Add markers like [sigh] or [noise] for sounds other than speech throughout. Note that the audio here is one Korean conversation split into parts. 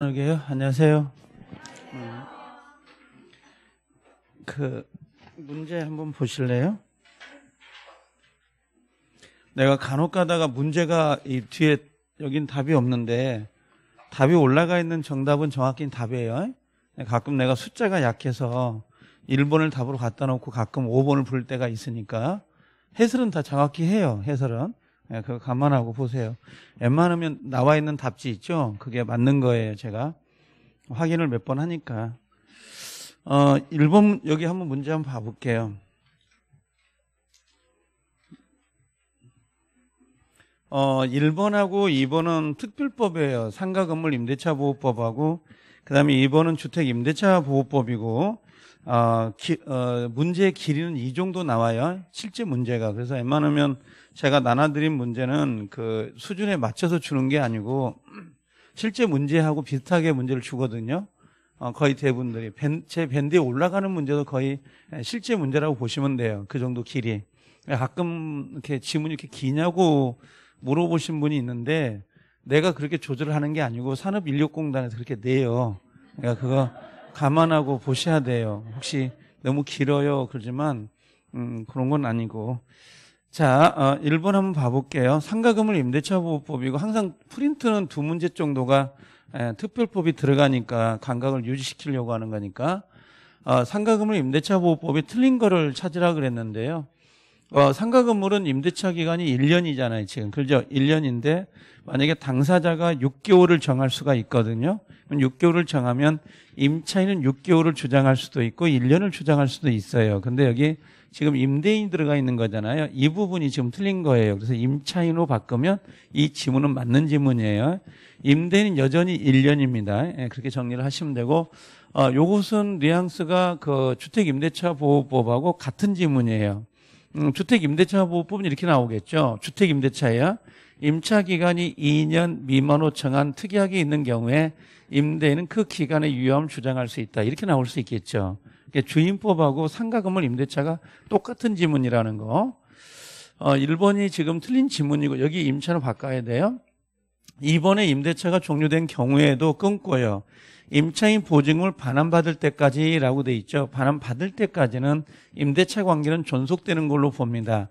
나누게요. 안녕하세요. 음. 그 문제 한번 보실래요? 내가 간혹 가다가 문제가 이 뒤에 여긴 답이 없는데 답이 올라가 있는 정답은 정확히 답이에요. 네, 가끔 내가 숫자가 약해서 1번을 답으로 갖다 놓고 가끔 5번을 부를 때가 있으니까 해설은 다 정확히 해요. 해설은. 예, 그거 감안하고 보세요. 웬만하면 나와 있는 답지 있죠? 그게 맞는 거예요, 제가. 확인을 몇 번 하니까. 어, 1번, 여기 한번 문제 한번 봐볼게요. 어, 1번하고 2번은 특별법이에요. 상가 건물 임대차 보호법하고, 그 다음에 2번은 주택 임대차 보호법이고, 어, 기, 어, 문제의 길이는 이 정도 나와요. 실제 문제가. 그래서 웬만하면 제가 나눠드린 문제는 그 수준에 맞춰서 주는 게 아니고 실제 문제하고 비슷하게 문제를 주거든요. 어, 거의 대부분들이 밴, 제 밴드에 올라가는 문제도 거의 실제 문제라고 보시면 돼요. 그 정도 길이. 가끔 이렇게 지문이 이렇게 기냐고 물어보신 분이 있는데 내가 그렇게 조절을 하는 게 아니고 산업인력공단에서 그렇게 내요. 그러니까 그거 감안하고 보셔야 돼요. 혹시 너무 길어요. 그러지만 음, 그런 건 아니고 자, 어, 1번 한번 봐볼게요. 상가금을 임대차 보호법이고 항상 프린트는 두 문제 정도가 에, 예, 특별법이 들어가니까 감각을 유지시키려고 하는 거니까 어, 상가금을 임대차 보호법이 틀린 거를 찾으라 그랬는데요. 어, 상가건물은 임대차 기간이 1년이잖아요, 지금. 그죠? 1년인데, 만약에 당사자가 6개월을 정할 수가 있거든요. 그럼 6개월을 정하면 임차인은 6개월을 주장할 수도 있고, 1년을 주장할 수도 있어요. 근데 여기 지금 임대인이 들어가 있는 거잖아요. 이 부분이 지금 틀린 거예요. 그래서 임차인으로 바꾸면 이 지문은 맞는 지문이에요. 임대인은 여전히 1년입니다. 예, 그렇게 정리를 하시면 되고 어, 요것은 뉘앙스가 그 주택 임대차 보호법하고 같은 지문이에요. 음, 주택 임대차 보호법은 이렇게 나오겠죠. 주택 임대차야 임차 기간이 2년 미만으로 정한 특약이 있는 경우에 임대인은 그 기간의 유효함을 주장할 수 있다. 이렇게 나올 수 있겠죠. 주임법하고 상가금을 임대차가 똑같은 지문이라는 거. 어, 1번이 지금 틀린 지문이고 여기 임차로 바꿔야 돼요. 2번에 임대차가 종료된 경우에도 끊고요. 임차인 보증금을 반환받을 때까지라고 돼 있죠. 반환받을 때까지는 임대차 관계는 존속되는 걸로 봅니다.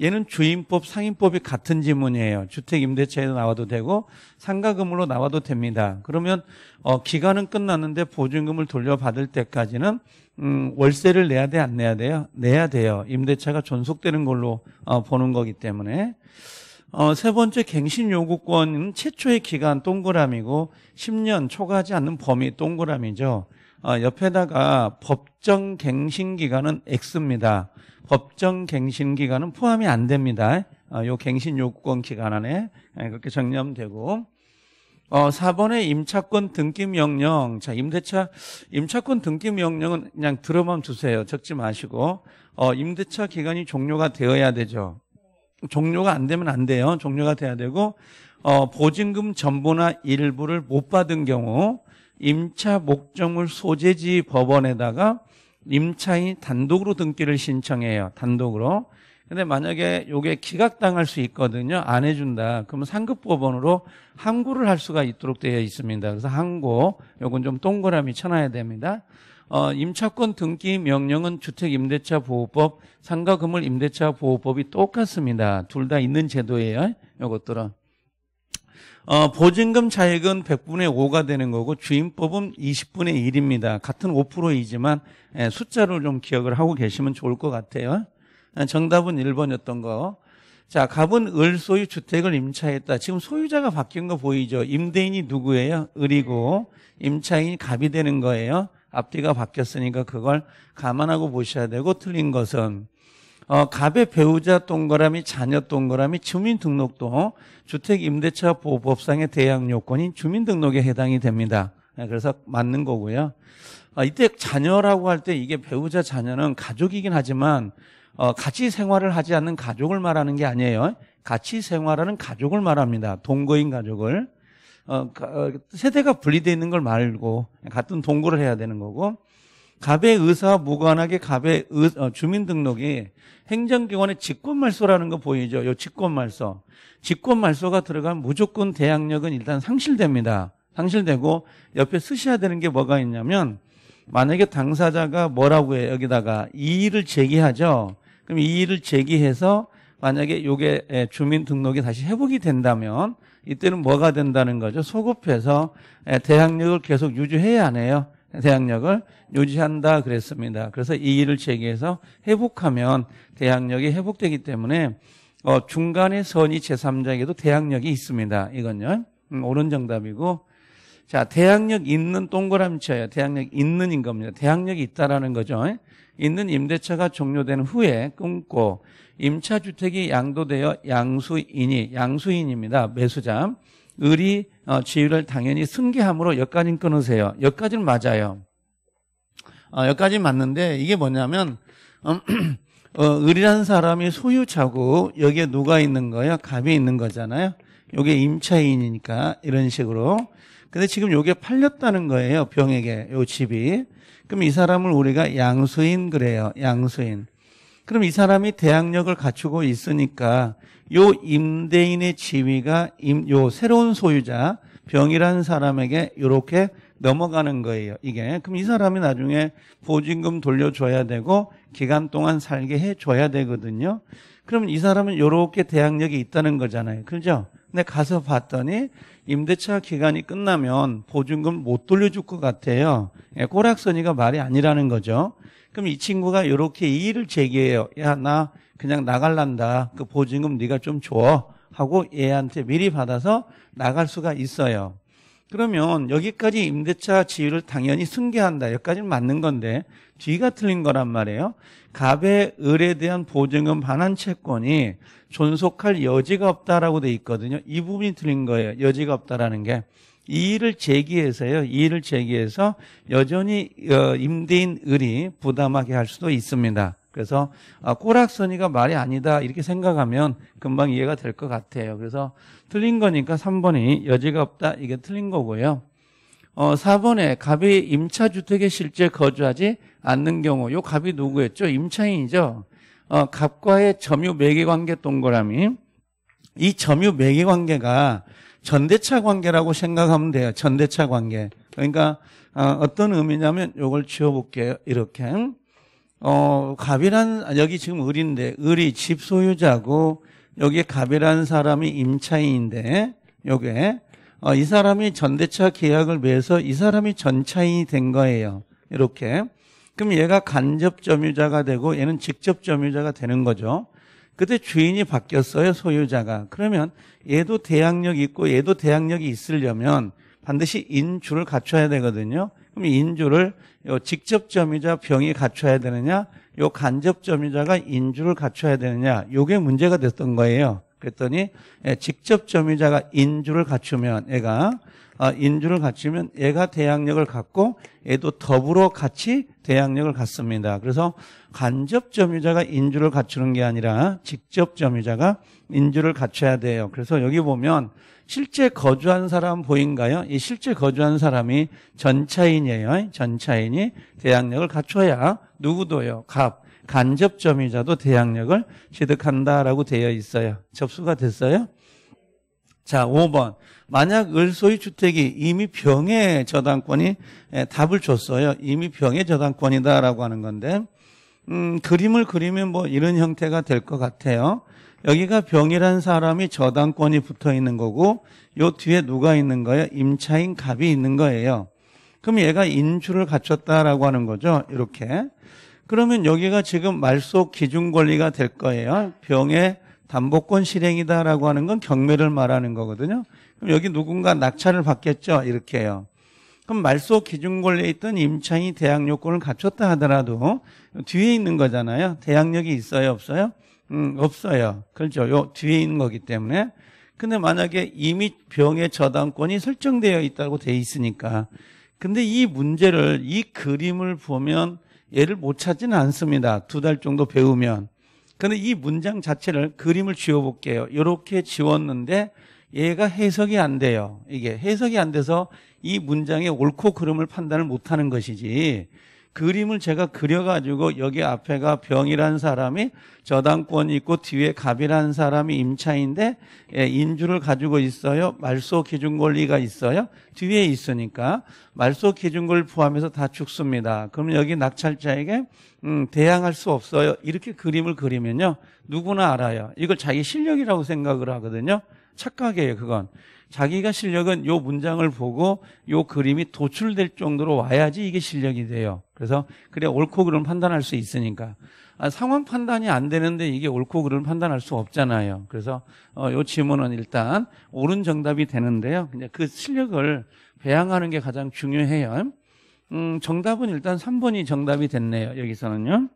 얘는 주임법, 상임법이 같은 지문이에요. 주택 임대차에도 나와도 되고 상가금으로 나와도 됩니다. 그러면 어, 기간은 끝났는데 보증금을 돌려받을 때까지는 음, 월세를 내야 돼 안 내야 돼요? 내야 돼요. 임대차가 존속되는 걸로 어, 보는 거기 때문에 어, 세 번째 갱신 요구권은 최초의 기간 동그라미고 10년 초과하지 않는 범위 동그라미죠. 어, 옆에다가 법정 갱신 기간은 X입니다. 법정 갱신 기간은 포함이 안 됩니다. 어, 요 갱신 요구권 기간 안에 예, 그렇게 정리하면 되고 어, 4번의 임차권 등기 명령. 자, 임대차, 임차권 등기 명령은 그냥 들어만 두세요. 적지 마시고. 어, 임대차 기간이 종료가 되어야 되죠. 종료가 안 되면 안 돼요. 종료가 돼야 되고, 어, 보증금 전부나 일부를 못 받은 경우, 임차 목적물 소재지 법원에다가 임차인 단독으로 등기를 신청해요. 단독으로. 근데 만약에 요게 기각당할 수 있거든요. 안 해준다. 그러면 상급 법원으로 항고를 할 수가 있도록 되어 있습니다. 그래서 항고, 요건 좀 동그라미 쳐놔야 됩니다. 어, 임차권 등기 명령은 주택임대차보호법, 상가건물 임대차보호법이 똑같습니다. 둘 다 있는 제도예요. 요것들은. 어, 보증금 차액은 100분의 5가 되는 거고 주임법은 20분의 1입니다. 같은 5%이지만 예, 숫자를 좀 기억을 하고 계시면 좋을 것 같아요. 아, 정답은 1번이었던 거. 자, 갑은 을 소유 주택을 임차했다. 지금 소유자가 바뀐 거 보이죠? 임대인이 누구예요? 을이고 임차인이 갑이 되는 거예요. 앞뒤가 바뀌었으니까 그걸 감안하고 보셔야 되고 틀린 것은 어, 갑의 배우자 동그라미, 자녀 동그라미, 주민등록도 주택임대차 보호법상의 대항 요건인 주민등록에 해당이 됩니다. 네, 그래서 맞는 거고요. 아, 이때 자녀라고 할 때 이게 배우자 자녀는 가족이긴 하지만 어, 같이 생활을 하지 않는 가족을 말하는 게 아니에요. 같이 생활하는 가족을 말합니다. 동거인 가족을. 어, 어, 세대가 분리되어 있는 걸 말고 같은 동거를 해야 되는 거고 갑의 의사와 무관하게 갑의 의, 어, 주민등록이 행정기관의 직권말소라는 거 보이죠? 요 직권말소. 직권말소가 들어가면 무조건 대항력은 일단 상실됩니다. 상실되고 옆에 쓰셔야 되는 게 뭐가 있냐면 만약에 당사자가 뭐라고 해요 여기다가 이의를 제기하죠. 그럼 이 일을 제기해서 만약에 요게 예, 주민등록이 다시 회복이 된다면 이때는 뭐가 된다는 거죠? 소급해서 예, 대항력을 계속 유지해야 하네요. 대항력을 유지한다 그랬습니다. 그래서 이 일을 제기해서 회복하면 대항력이 회복되기 때문에 어, 중간에 선이 제3자에게도 대항력이 있습니다. 이건요. 음, 옳은 정답이고 자, 대항력 있는 동그라미 쳐요. 대항력 있는인 겁니다. 대항력이 있다라는 거죠. 있는 임대차가 종료된 후에 끊고 임차 주택이 양도되어 양수인이 양수인입니다. 매수자 을이 어, 지위를 당연히 승계함으로 여기까지는 끊으세요. 여기까지는 맞아요. 어, 여기까지는 맞는데 이게 뭐냐면 음, [clears throat] 어, 어, 을이라는 사람이 소유자고 여기에 누가 있는 거예요? 갑이 있는 거잖아요. 요게 임차인이니까 이런 식으로. 근데 지금 요게 팔렸다는 거예요. 병에게 요 집이. 그럼 이 사람을 우리가 양수인 그래요. 양수인. 그럼 이 사람이 대항력을 갖추고 있으니까 요 임대인의 지위가 임, 요 새로운 소유자 병이라는 사람에게 이렇게 넘어가는 거예요. 이게 그럼 이 사람이 나중에 보증금 돌려줘야 되고 기간 동안 살게 해줘야 되거든요. 그럼 이 사람은 이렇게 대항력이 있다는 거잖아요. 그죠? 근데 가서 봤더니 임대차 기간이 끝나면 보증금 못 돌려줄 것 같아요. 예, 꼬락서니가 말이 아니라는 거죠. 그럼 이 친구가 이렇게 이의를 제기해요. 야, 나 그냥 나갈란다. 그 보증금 네가 좀 줘. 하고 얘한테 미리 받아서 나갈 수가 있어요. 그러면 여기까지 임대차 지위를 당연히 승계한다. 여기까지는 맞는 건데 뒤가 틀린 거란 말이에요. 갑의 을에 대한 보증금 반환 채권이 존속할 여지가 없다라고 돼 있거든요. 이 부분이 틀린 거예요. 여지가 없다라는 게. 이의를 제기해서요. 이의를 제기해서 여전히 어, 임대인 을이 부담하게 할 수도 있습니다. 그래서 아, 꼬락서니가 말이 아니다 이렇게 생각하면 금방 이해가 될 것 같아요. 그래서 틀린 거니까 3번이 여지가 없다. 이게 틀린 거고요. 어, 4번에 갑이 임차주택에 실제 거주하지 않는 경우. 요 갑이 누구였죠? 임차인이죠. 어, 갑과의 점유 매개 관계 동그라미. 이 점유 매개 관계가 전대차 관계라고 생각하면 돼요. 전대차 관계. 그러니까 어, 떤 의미냐면 요걸 지워볼게요. 이렇게. 어, 갑이란 여기 지금 을인데 을이 집 소유자고 여기에 갑이라는 사람이 임차인인데 요게 어, 이 사람이 전대차 계약을 위해서이 사람이 전차인이 된 거예요. 이렇게. 그럼 얘가 간접 점유자가 되고 얘는 직접 점유자가 되는 거죠. 그때 주인이 바뀌었어요, 소유자가. 그러면 얘도 대항력 있고 얘도 대항력이 있으려면 반드시 인주를 갖춰야 되거든요. 그럼 인주를 직접 점유자 병이 갖춰야 되느냐? 요 간접 점유자가 인주를 갖춰야 되느냐, 요게 문제가 됐던 거예요. 그랬더니 예, 직접 점유자가 인주를 갖추면 애가 어, 인주를 갖추면 애가 대항력을 갖고 애도 더불어 같이 대항력을 갖습니다. 그래서 간접 점유자가 인주를 갖추는 게 아니라 직접 점유자가 인주를 갖춰야 돼요. 그래서 여기 보면 실제 거주한 사람 보인가요? 이 실제 거주한 사람이 전차인이에요. 전차인이 대항력을 갖춰야 누구도요. 갑 간접점이자도 대항력을 취득한다라고 되어 있어요. 접수가 됐어요? 자, 5번. 만약 을소의 주택이 이미 병의 저당권이 에, 답을 줬어요. 이미 병의 저당권이다라고 하는 건데 음, 그림을 그리면 뭐 이런 형태가 될 것 같아요. 여기가 병이란 사람이 저당권이 붙어 있는 거고 요 뒤에 누가 있는 거예요? 임차인 갑이 있는 거예요. 그럼 얘가 인출을 갖췄다라고 하는 거죠. 이렇게. 그러면 여기가 지금 말소 기준 권리가 될 거예요. 병의 담보권 실행이다라고 하는 건 경매를 말하는 거거든요. 그럼 여기 누군가 낙찰을 받겠죠. 이렇게요. 그럼 말소 기준 권리에 있던 임차인이 대항 요건을 갖췄다 하더라도 뒤에 있는 거잖아요. 대항력이 있어요, 없어요? 음, 없어요. 그렇죠. 요 뒤에 있는 거기 때문에. 근데 만약에 이미 병의 저당권이 설정되어 있다고 돼 있으니까. 근데 이 문제를 이 그림을 보면 얘를 못 찾지는 않습니다. 두 달 정도 배우면. 근데 이 문장 자체를 그림을 지워볼게요. 이렇게 지웠는데 얘가 해석이 안 돼요. 이게 해석이 안 돼서 이 문장의 옳고 그름을 판단을 못 하는 것이지. 그림을 제가 그려가지고 여기 앞에가 병이라는 사람이 저당권이 있고 뒤에 갑이라는 사람이 임차인데 예, 임주를 가지고 있어요. 말소 기준 권리가 있어요. 뒤에 있으니까 말소 기준 권리 포함해서 다 죽습니다. 그럼 여기 낙찰자에게 음, 대항할 수 없어요. 이렇게 그림을 그리면요. 누구나 알아요. 이걸 자기 실력이라고 생각을 하거든요. 착각이에요, 그건. 자기가 실력은 요 문장을 보고 요 그림이 도출될 정도로 와야지 이게 실력이 돼요. 그래서 그래 옳고 그름 판단할 수 있으니까. 아, 상황 판단이 안 되는데 이게 옳고 그름 판단할 수 없잖아요. 그래서 어, 요 질문은 일단 옳은 정답이 되는데요. 이제 그 실력을 배양하는 게 가장 중요해요. 음, 정답은 일단 3번이 정답이 됐네요. 여기서는요.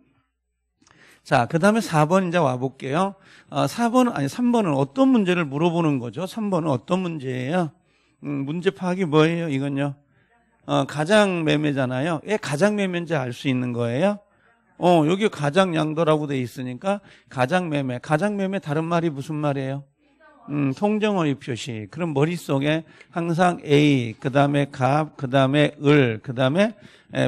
자, 그 다음에 4번 이제 와볼게요. 아, 어, 4번 아니, 3번은 어떤 문제를 물어보는 거죠? 3번은 어떤 문제예요? 음, 문제 파악이 뭐예요, 이건요? 어, 가장 매매잖아요. 왜 예, 가장 매매인지 알 수 있는 거예요? 어, 여기 가장 양도라고 돼 있으니까 가장 매매. 가장 매매 다른 말이 무슨 말이에요? 음, 통정어의 표시. 그럼 머릿속에 항상 A, 그 다음에 갑, 그 다음에 을, 그 다음에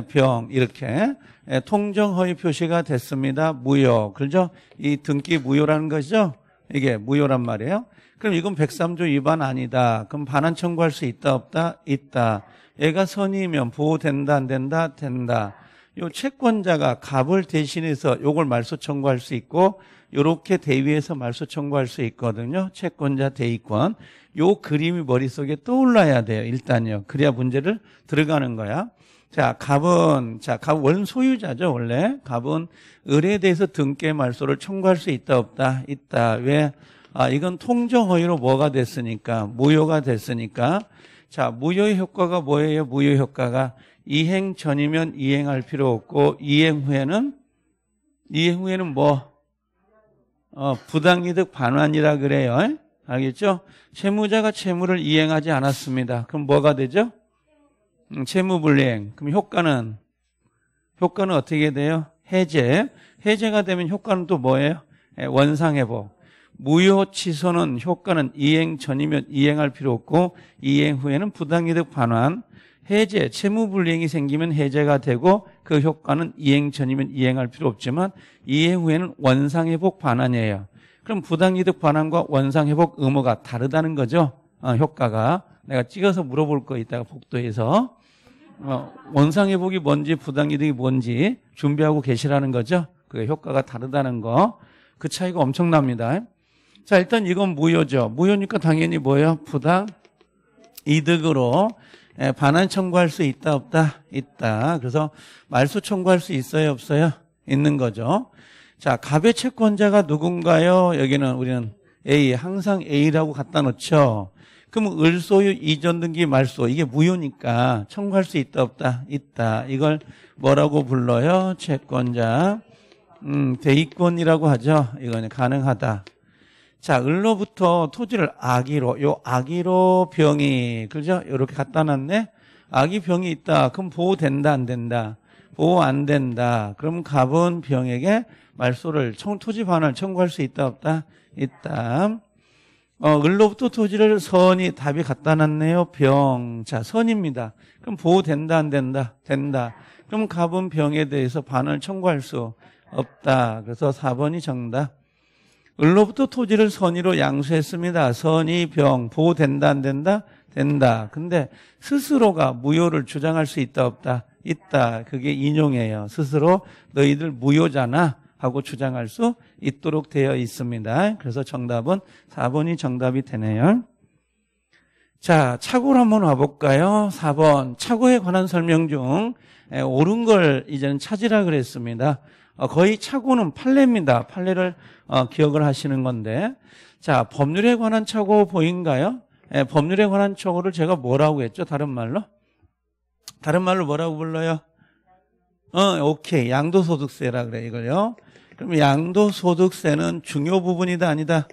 병, 이렇게 예, 통정 허위 표시가 됐습니다. 무효. 그죠? 렇이 등기 무효라는 거죠 이게 무효란 말이에요. 그럼 이건 103조 위반 아니다. 그럼 반환 청구할 수 있다 없다? 있다. 얘가 선이면 보호된다 안 된다? 된다. 요 채권자가 갑을 대신해서 요걸 말소 청구할 수 있고 요렇게 대위해서 말소 청구할 수 있거든요. 채권자 대위권. 요 그림이 머릿속에 떠올라야 돼요. 일단요. 그래야 문제를 들어가는 거야. 자, 갑은, 자, 갑 원소유자죠, 원래. 갑은 을에 대해서 등께 말소를 청구할 수 있다, 없다, 있다. 왜? 아, 이건 통정허위로 뭐가 됐으니까, 무효가 됐으니까. 자, 무효의 효과가 뭐예요? 무효 효과가 이행 전이면 이행할 필요 없고, 이행 후에는, 이행 후에는 뭐, 어, 부당이득 반환이라 그래요. 알겠죠? 채무자가 채무를 이행하지 않았습니다. 그럼 뭐가 되죠? 음, 채무불이행. 그럼 효과는 효과는 어떻게 돼요? 해제. 해제가 되면 효과는 또 뭐예요? 예, 원상회복. 무효 취소는 효과는 이행 전이면 이행할 필요 없고 이행 후에는 부당이득 반환. 해제, 채무불이행이 생기면 해제가 되고 그 효과는 이행 전이면 이행할 필요 없지만 이행 후에는 원상회복 반환이에요. 그럼 부당이득 반환과 원상회복 의무가 다르다는 거죠. 어, 효과가 내가 찍어서 물어볼 거 있다가 복도에서 어, 원상회복이 뭔지 부당이득이 뭔지 준비하고 계시라는 거죠. 그 효과가 다르다는 거. 그 차이가 엄청납니다. 자, 일단 이건 무효죠. 무효니까 당연히 뭐예요? 부당 이득으로 예, 반환 청구할 수 있다 없다? 있다. 그래서 말소 청구할 수 있어요 없어요? 있는 거죠. 자, 갑의 채권자가 누군가요? 여기는 우리는 A, 항상 A라고 갖다 놓죠. 그럼 을소유 이전 등기 말소 이게 무효니까 청구할 수 있다 없다 있다 이걸 뭐라고 불러요 채권자 음, 대위권이라고 하죠 이거는 가능하다 자 을로부터 토지를 아기로 요 아기로 병이 그죠 요렇게 갖다 놨네 아기 병이 있다 그럼 보호된다 안 된다 보호 안 된다 그럼 갑은 병에게 말소를 청, 토지 반환 청구할 수 있다 없다 있다 어, 을로부터 토지를 선이 답이 갖다 놨네요. 병. 자, 선입니다. 그럼 보호된다, 안 된다? 된다. 그럼 갑은 병에 대해서 반을 청구할 수 없다. 그래서 4번이 정답. 을로부터 토지를 선의로 양수했습니다. 선의 병. 보호된다, 안 된다? 된다. 근데 스스로가 무효를 주장할 수 있다, 없다? 있다. 그게 인용해요 스스로 너희들 무효잖아. 하고 주장할 수 있도록 되어 있습니다. 그래서 정답은 4번이 정답이 되네요. 자, 착오로 한번 와볼까요? 4번. 착오에 관한 설명 중, 에, 옳은 걸 이제는 찾으라 그랬습니다. 어, 거의 착오는 판례입니다. 판례를 어, 기억을 하시는 건데. 자, 법률에 관한 착오 보인가요? 에, 법률에 관한 착오를 제가 뭐라고 했죠? 다른 말로? 다른 말로 뭐라고 불러요? 어, 오케이. 양도소득세라 그래, 이걸요. 그럼 양도소득세는 중요 부분이다 아니다.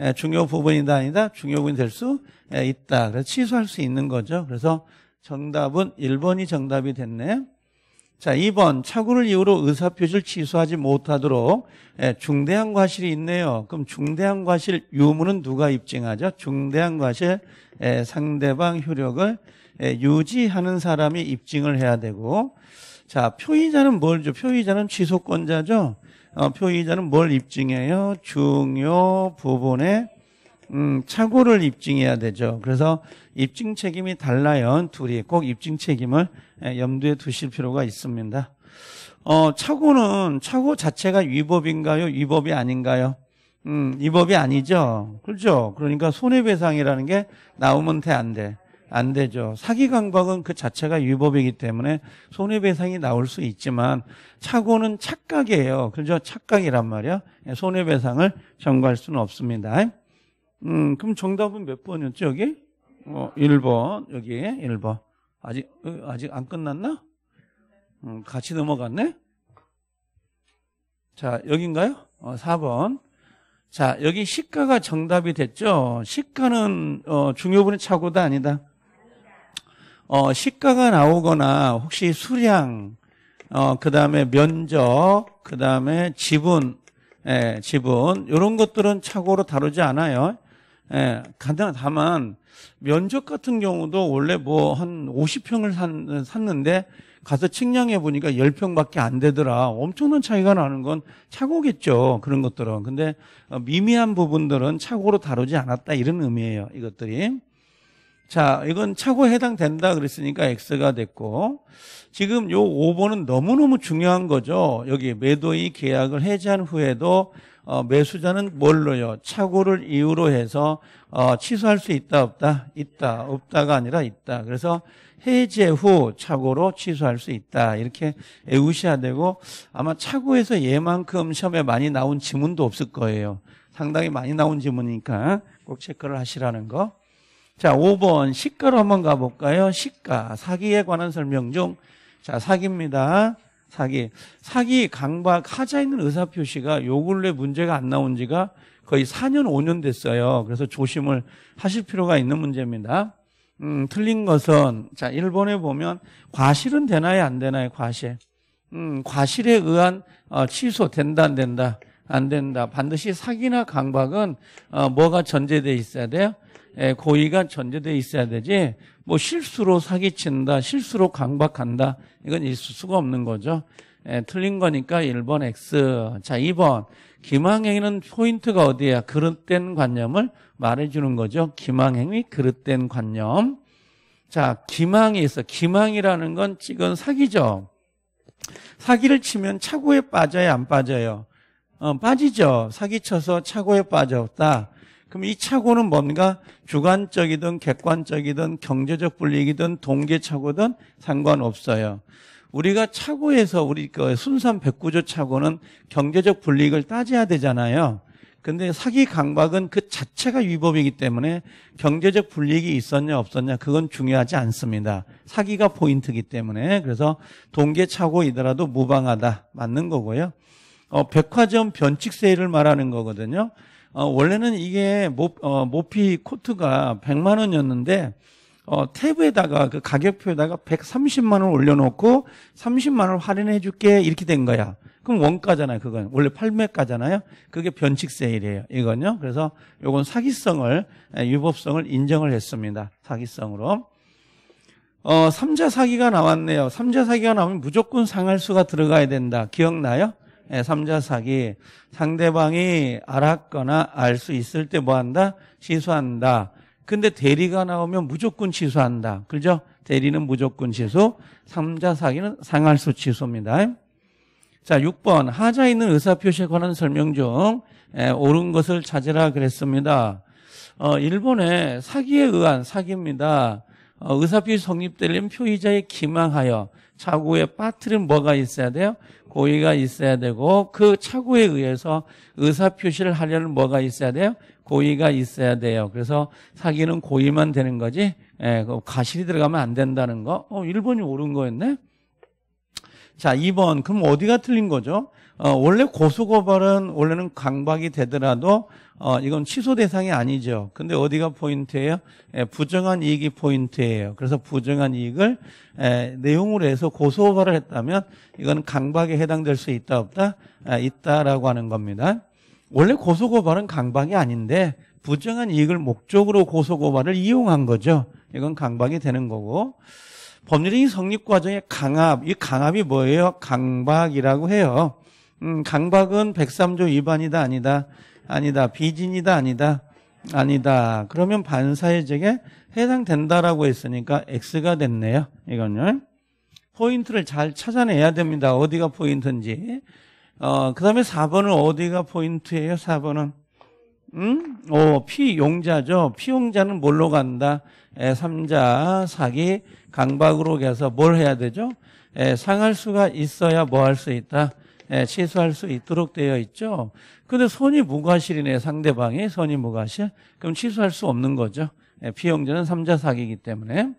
예, 중요 부분이다 아니다. 중요 부분이 될수 예, 있다. 그래서 취소할 수 있는 거죠. 그래서 정답은 1번이 정답이 됐네. 자, 2번 착오를 이유로 의사표시를 취소하지 못하도록 예, 중대한 과실이 있네요. 그럼 중대한 과실 유무는 누가 입증하죠? 중대한 과실 상대방 효력을 유지하는 사람이 입증을 해야 되고 자, 표의자는 뭘죠? 표의자는 취소권자죠. 어, 표의자는 뭘 입증해요? 중요 부분의 음, 착오를 입증해야 되죠. 그래서 입증 책임이 달라요. 둘이 꼭 입증 책임을 예, 염두에 두실 필요가 있습니다. 어, 착오는 착오 자체가 위법인가요? 위법이 아닌가요? 음, 위법이 아니죠. 그렇죠. 그러니까 손해배상이라는 게 나오면 돼 안 돼. 안 되죠. 사기 강박은 그 자체가 위법이기 때문에 손해배상이 나올 수 있지만 착오는 착각이에요. 그죠? 착각이란 말이야. 예, 손해배상을 청구할 수는 없습니다. 음, 그럼 정답은 몇 번이었죠, 여기? 어, 1번. 여기 1번. 아직, 어, 아직 안 끝났나? 음, 같이 넘어갔네? 자, 여긴가요? 어, 4번. 자, 여기 시가가 정답이 됐죠? 시가는, 어, 중요분의 착오다 아니다. 어, 시가가 나오거나 혹시 수량, 어, 그 다음에 면적, 그 다음에 지분, 예, 지분 요런 것들은 착오로 다루지 않아요. 예, 간단 다만 면적 같은 경우도 원래 뭐 한 50평을 산, 샀는데 가서 측량해 보니까 10평밖에 안 되더라. 엄청난 차이가 나는 건 착오겠죠. 그런 것들은. 근데 미미한 부분들은 착오로 다루지 않았다 이런 의미예요. 이것들이. 자, 이건 차고 해당된다 그랬으니까 X가 됐고, 지금 요 5번은 너무너무 중요한 거죠. 여기 매도의 계약을 해지한 후에도, 어, 매수자는 뭘로요? 차고를 이유로 해서, 어, 취소할 수 있다, 없다? 있다, 없다가 아니라 있다. 그래서 해제 후 차고로 취소할 수 있다. 이렇게 애우셔야 되고, 아마 차고에서 얘만큼 시험에 많이 나온 지문도 없을 거예요. 상당히 많이 나온 지문이니까 꼭 체크를 하시라는 거. 자, 5번 시가로 한번 가볼까요? 시가, 사기에 관한 설명 중 자, 사기입니다. 사기. 사기 강박 하자 있는 의사 표시가 요 근래 문제가 안 나온 지가 거의 4년 5년 됐어요. 그래서 조심을 하실 필요가 있는 문제입니다. 음, 틀린 것은 자, 1번에 보면 과실은 되나요 안 되나요? 과실. 음, 과실에 의한 어, 취소 된다 안 된다. 안 된다. 반드시 사기나 강박은 어, 뭐가 전제돼 있어야 돼요? 예, 고의가 전제돼 있어야 되지 뭐 실수로 사기친다 실수로 강박한다 이건 있을 수가 없는 거죠 에, 예, 틀린 거니까 1번 X 자 2번 기망행위는 포인트가 어디야 그릇된 관념을 말해주는 거죠 기망행위 그릇된 관념 자 기망이 있어 기망이라는 건 찍은 사기죠 사기를 치면 착오에빠져요안 빠져요 어, 빠지죠 사기쳐서 착오에 빠졌다 그럼 이 착오는 뭔가 주관적이든 객관적이든 경제적 불리익이든 동계착오든 상관없어요. 우리가 착오에서 우리 그 순산 백구조 착오는 경제적 불리익을 따져야 되잖아요. 근데 사기 강박은 그 자체가 위법이기 때문에 경제적 불이익이 있었냐 없었냐 그건 중요하지 않습니다. 사기가 포인트이기 때문에 그래서 동계착오이더라도 무방하다 맞는 거고요. 어, 백화점 변칙 세일을 말하는 거거든요. 어, 원래는 이게 모, 어, 모피 코트가 100만 원이었는데 어, 탭에다가 그 가격표에다가 130만 원을 올려놓고 30만 원을 할인해 줄게 이렇게 된 거야. 그럼 원가잖아요. 그건 원래 팔매가잖아요. 그게 변칙 세일이에요. 이건요. 그래서 이건 사기성을 예, 유법성을 인정을 했습니다. 사기성으로. 어, 3자 사기가 나왔네요. 3자 사기가 나오면 무조건 상할수가 들어가야 된다. 기억나요? 3자 예, 사기 상대방이 알았거나 알 수 있을 때 뭐 한다? 취소한다. 근데 대리가 나오면 무조건 취소한다. 그죠? 대리는 무조건 취소, 3자 사기는 상할수 취소입니다. 자, 6번 하자 있는 의사표시에 관한 설명 중 에, 예, 옳은 것을 찾으라 그랬습니다. 어, 일본에 사기에 의한 사기입니다. 어, 의사표시 성립되려면 표의자의 기망하여 자고에 빠트린 뭐가 있어야 돼요? 고의가 있어야 되고 그 착오에 의해서 의사표시를 하려는 뭐가 있어야 돼요? 고의가 있어야 돼요. 그래서 사기는 고의만 되는 거지 예, 그 과실이 들어가면 안 된다는 거. 어, 1번이 옳은 거였네. 자, 2번. 그럼 어디가 틀린 거죠? 어, 원래 고소고발은 원래는 강박이 되더라도 어, 이건 취소 대상이 아니죠. 근데 어디가 포인트예요? 예, 부정한 이익이 포인트예요. 그래서 부정한 이익을 예, 내용으로 해서 고소고발을 했다면 이건 강박에 해당될 수 있다 없다 아, 있다라고 하는 겁니다. 원래 고소고발은 강박이 아닌데 부정한 이익을 목적으로 고소고발을 이용한 거죠. 이건 강박이 되는 거고 법률이 성립 과정의 강압, 이 강압이 뭐예요? 강박이라고 해요. 음, 강박은 103조 위반이다 아니다. 아니다. 비진이다. 아니다. 아니다. 그러면 반사회적에 해당된다라고 했으니까 X가 됐네요. 이건요 포인트를 잘 찾아내야 됩니다. 어디가 포인트인지. 어, 그 다음에 4번은 어디가 포인트예요? 4번은. 음? 어, 피용자죠. 피용자는 뭘로 간다? 에, 3자, 사기, 강박으로 가서 뭘 해야 되죠? 에, 상할 수가 있어야 뭐 할 수 있다? 예, 취소할 수 있도록 되어 있죠. 근데 손이 무과실이네 상대방이 손이 무과실. 그럼 취소할 수 없는 거죠. 피용자는 예, 3자 사기이기 때문에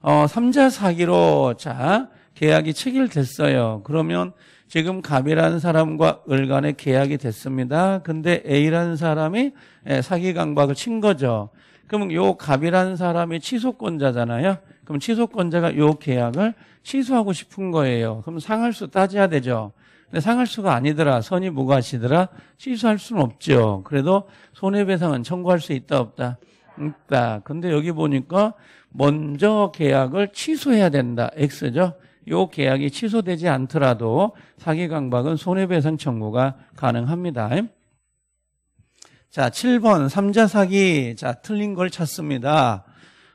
어, 3자 사기로 자 계약이 체결됐어요. 그러면 지금 갑이라는 사람과 을 간의 계약이 됐습니다. 근데 A라는 사람이 예, 사기 강박을 친 거죠. 그럼 요 갑이라는 사람이 취소권자잖아요. 그럼 취소권자가 요 계약을 취소하고 싶은 거예요. 그럼 상할수 따져야 되죠. 상할 수가 아니더라. 선이 무가하시더라. 취소할 수는 없죠. 그래도 손해배상은 청구할 수 있다 없다. 있다. 근데 여기 보니까 먼저 계약을 취소해야 된다. X죠. 요 계약이 취소되지 않더라도 사기 강박은 손해배상 청구가 가능합니다. 자, 7번 삼자 사기. 자, 틀린 걸 찾습니다.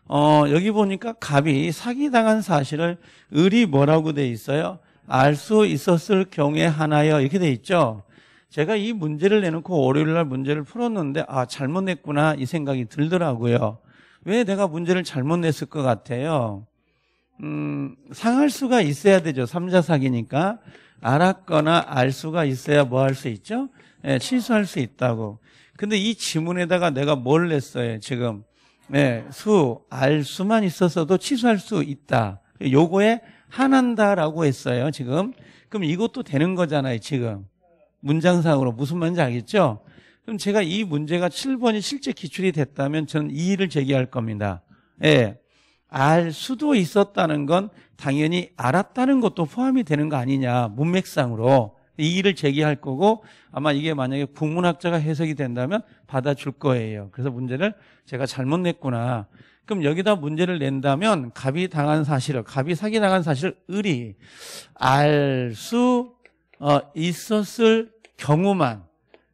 어, 여기 보니까 갑이 사기당한 사실을 을이 뭐라고 돼 있어요? 알수 있었을 경우에 하나여 이렇게 돼 있죠. 제가 이 문제를 내놓고 월요일 날 문제를 풀었는데 아 잘못 냈구나 이 생각이 들더라고요. 왜 내가 문제를 잘못 냈을 것 같아요? 음, 상할 수가 있어야 되죠. 삼자 사기니까 알았거나 알 수가 있어야 뭐 할 수 있죠? 예, 실수할 수 있다고. 근데 이 지문에다가 내가 뭘 냈어요, 지금? 예, 수, 알 수만 있었어도 취소할 수 있다. 요거에 하나다라고 했어요, 지금. 그럼 이것도 되는 거잖아요, 지금. 문장상으로 무슨 말인지 알겠죠? 그럼 제가 이 문제가 7번이 실제 기출이 됐다면 저는 이의를 제기할 겁니다. 예. 알 수도 있었다는 건 당연히 알았다는 것도 포함이 되는 거 아니냐, 문맥상으로. 이의를 제기할 거고 아마 이게 만약에 국문학자가 해석이 된다면 받아줄 거예요. 그래서 문제를 제가 잘못 냈구나. 그럼 여기다 문제를 낸다면 갑이 당한 사실을 갑이 사기당한 사실을 을이 알수 어, 있었을 경우만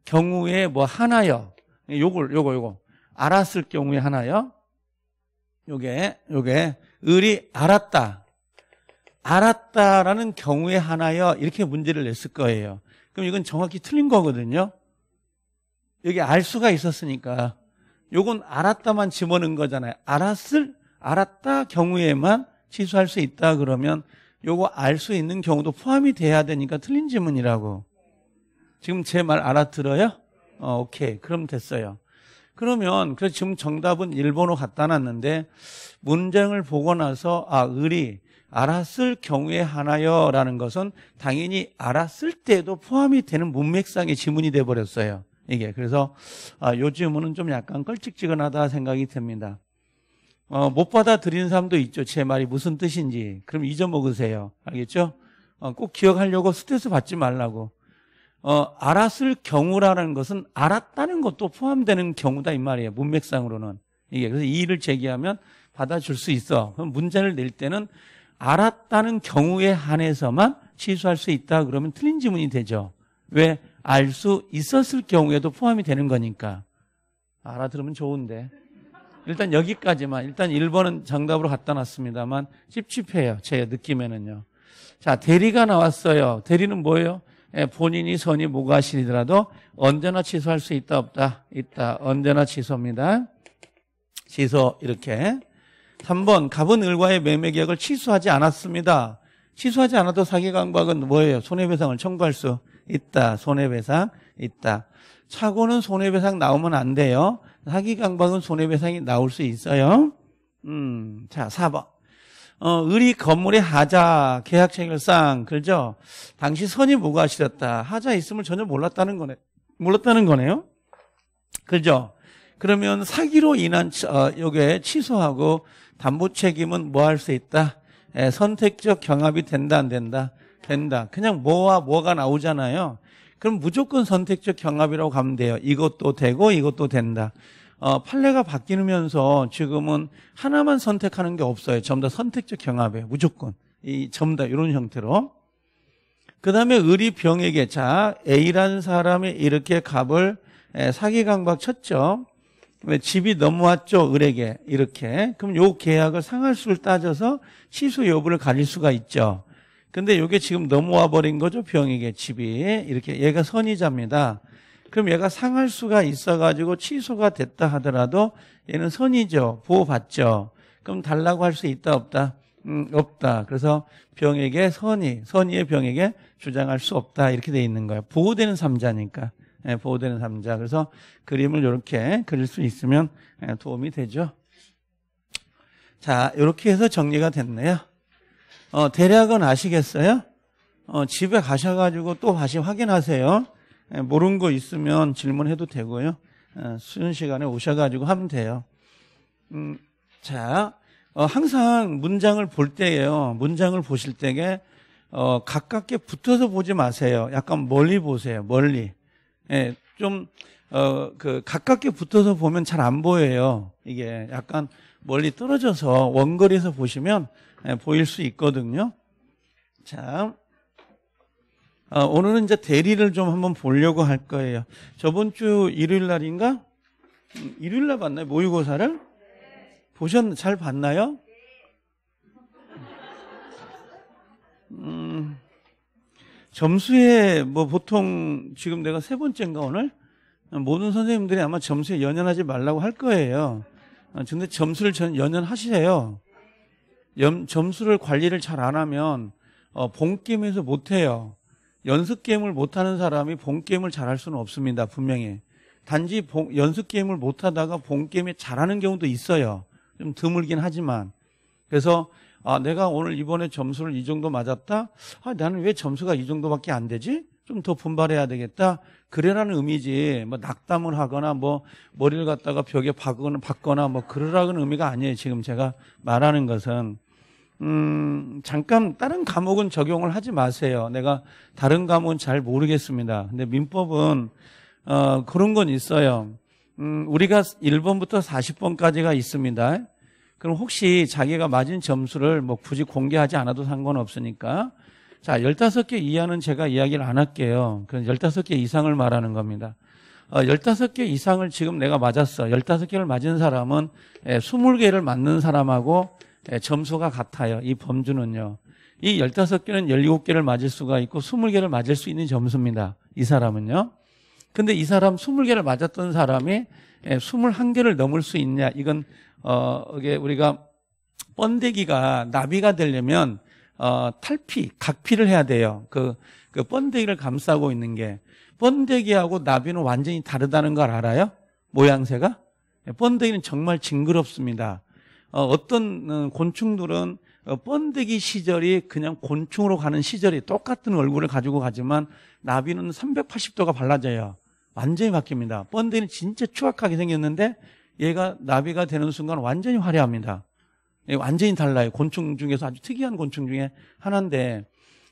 경우에 뭐 하나여 요걸 요거 요거 알았을 경우에 하나요? 요게 요게 을이 알았다. 알았다라는 경우에 하나요. 이렇게 문제를 냈을 거예요. 그럼 이건 정확히 틀린 거거든요. 여기 알 수가 있었으니까 요건 알았다만 집어넣은 거잖아요. 알았을 알았다 경우에만 취소할 수 있다 그러면 요거 알 수 있는 경우도 포함이 돼야 되니까 틀린 지문이라고. 지금 제 말 알아들어요? 어, 오케이. 그럼 됐어요. 그러면 그래서 지금 정답은 일본어 갖다 놨는데 문장을 보고 나서 아, 을이 알았을 경우에 하나요라는 것은 당연히 알았을 때도 포함이 되는 문맥상의 지문이 돼 버렸어요. 이게 그래서 아, 요즘은 좀 약간 껄찍지근하다 생각이 듭니다. 어, 못 받아들인 사람도 있죠. 제 말이 무슨 뜻인지. 그럼 잊어먹으세요. 알겠죠? 어, 꼭 기억하려고 스트레스 받지 말라고. 어, 알았을 경우라는 것은 알았다는 것도 포함되는 경우다 이 말이에요. 문맥상으로는. 이게 그래서 이 일을 제기하면 받아줄 수 있어. 그럼 문제를 낼 때는 알았다는 경우에 한해서만 취소할 수 있다 그러면 틀린 지문이 되죠. 왜? 알수 있었을 경우에도 포함이 되는 거니까. 알아들으면 좋은데. 일단 여기까지만, 일단 1번은 정답으로 갖다 놨습니다만, 찝찝해요. 제 느낌에는요. 자, 대리가 나왔어요. 대리는 뭐예요? 예, 본인이 선이 무과실이더라도 언제나 취소할 수 있다, 없다? 있다. 언제나 취소입니다. 취소, 이렇게. 3번, 갑은 을과의 매매 계약을 취소하지 않았습니다. 취소하지 않아도 사기 강박은 뭐예요? 손해배상을 청구할 수 있다. 손해배상 있다. 차고는 손해배상 나오면 안 돼요. 사기 강박은 손해배상이 나올 수 있어요. 음, 자, 4번. 어, 의리 건물의 하자 계약 체결상 그죠? 당시 선이 무과실었다 하자 있음을 전혀 몰랐다는 거네. 몰랐다는 거네요. 그죠? 그러면 사기로 인한 어, 요게 취소하고 담보 책임은 뭐 할 수 있다? 에, 예, 선택적 경합이 된다 안 된다? 된다. 그냥 뭐와 뭐가 나오잖아요. 그럼 무조건 선택적 경합이라고 가면 돼요. 이것도 되고 이것도 된다. 어, 판례가 바뀌면서 지금은 하나만 선택하는 게 없어요. 전부 다 선택적 경합이에요. 무조건. 이, 전부 다 이런 형태로. 그 다음에 의리 병에게 자, A라는 사람이 이렇게 갑을 에, 사기 강박 쳤죠. 집이 넘어왔죠. 을에게. 이렇게. 그럼 요 계약을 상할수를 따져서 취소 여부를 가릴 수가 있죠. 근데 이게 지금 넘어와 버린 거죠. 병에게 집이. 이렇게 얘가 선의자입니다. 그럼 얘가 상할 수가 있어가지고 취소가 됐다 하더라도 얘는 선이죠. 보호받죠. 그럼 달라고 할 수 있다 없다? 음, 없다. 그래서 병에게 선의, 선의의 병에게 주장할 수 없다. 이렇게 돼 있는 거예요. 보호되는 삼자니까. 예, 보호되는 삼자. 그래서 그림을 이렇게 그릴 수 있으면 예, 도움이 되죠. 자, 이렇게 해서 정리가 됐네요. 어, 대략은 아시겠어요? 어, 집에 가셔가지고 또 다시 확인하세요. 예, 모르는 거 있으면 질문해도 되고요. 예, 어, 수능 시간에 오셔가지고 하면 돼요. 음, 자, 어, 항상 문장을 볼 때예요. 문장을 보실 때에 어, 가깝게 붙어서 보지 마세요. 약간 멀리 보세요. 멀리. 예, 좀, 어, 그, 가깝게 붙어서 보면 잘 안 보여요. 이게 약간 멀리 떨어져서 원거리에서 보시면 예, 보일 수 있거든요. 자, 아, 오늘은 이제 대리를 좀 한번 보려고 할 거예요. 저번 주 일요일 날인가? 음, 일요일 날 봤나요? 모의고사를? 보셨, 잘 봤나요? 음, 점수에 뭐 보통 지금 내가 세 번째인가 오늘? 모든 선생님들이 아마 점수에 연연하지 말라고 할 거예요. 아, 근데 점수를 연연하시래요 염, 점수를 관리를 잘 안 하면 어, 본 게임에서 못해요. 연습 게임을 못하는 사람이 본 게임을 잘할 수는 없습니다. 분명히. 단지 봉, 연습 게임을 못하다가 본 게임에 잘하는 경우도 있어요. 좀 드물긴 하지만. 그래서 아, 내가 오늘 이번에 점수를 이 정도 맞았다? 아, 나는 왜 점수가 이 정도밖에 안 되지? 좀 더 분발해야 되겠다. 그래라는 의미지. 뭐 낙담을 하거나 뭐 머리를 갖다가 벽에 박거나 박거나 뭐 그러라는 의미가 아니에요. 지금 제가 말하는 것은. 음, 잠깐 다른 과목은 적용을 하지 마세요. 내가 다른 과목은 잘 모르겠습니다. 근데 민법은 어, 그런 건 있어요. 음, 우리가 1번부터 40번까지가 있습니다. 그럼 혹시 자기가 맞은 점수를 뭐 굳이 공개하지 않아도 상관없으니까 자, 15개 이하는 제가 이야기를 안 할게요. 그럼 15개 이상을 말하는 겁니다. 어, 15개 이상을 지금 내가 맞았어. 15개를 맞은 사람은 예, 20개를 맞는 사람하고 예, 점수가 같아요. 이 범주는요. 이 15개는 17개를 맞을 수가 있고 20개를 맞을 수 있는 점수입니다. 이 사람은요. 근데 이 사람 20개를 맞았던 사람이 21개를 예, 넘을 수 있냐. 이건, 어, 이게 우리가 번데기가 나비가 되려면 어, 탈피, 각피를 해야 돼요. 그, 그 번데기를 감싸고 있는 게. 번데기하고 나비는 완전히 다르다는 걸 알아요? 모양새가? 예, 번데기는 정말 징그럽습니다. 어, 어떤 어, 곤충들은 어, 번데기 시절이 그냥 곤충으로 가는 시절이 똑같은 얼굴을 가지고 가지만 나비는 380도가 발라져요. 완전히 바뀝니다. 번데기는 진짜 추악하게 생겼는데 얘가 나비가 되는 순간 완전히 화려합니다. 예, 완전히 달라요. 곤충 중에서 아주 특이한 곤충 중에 하나인데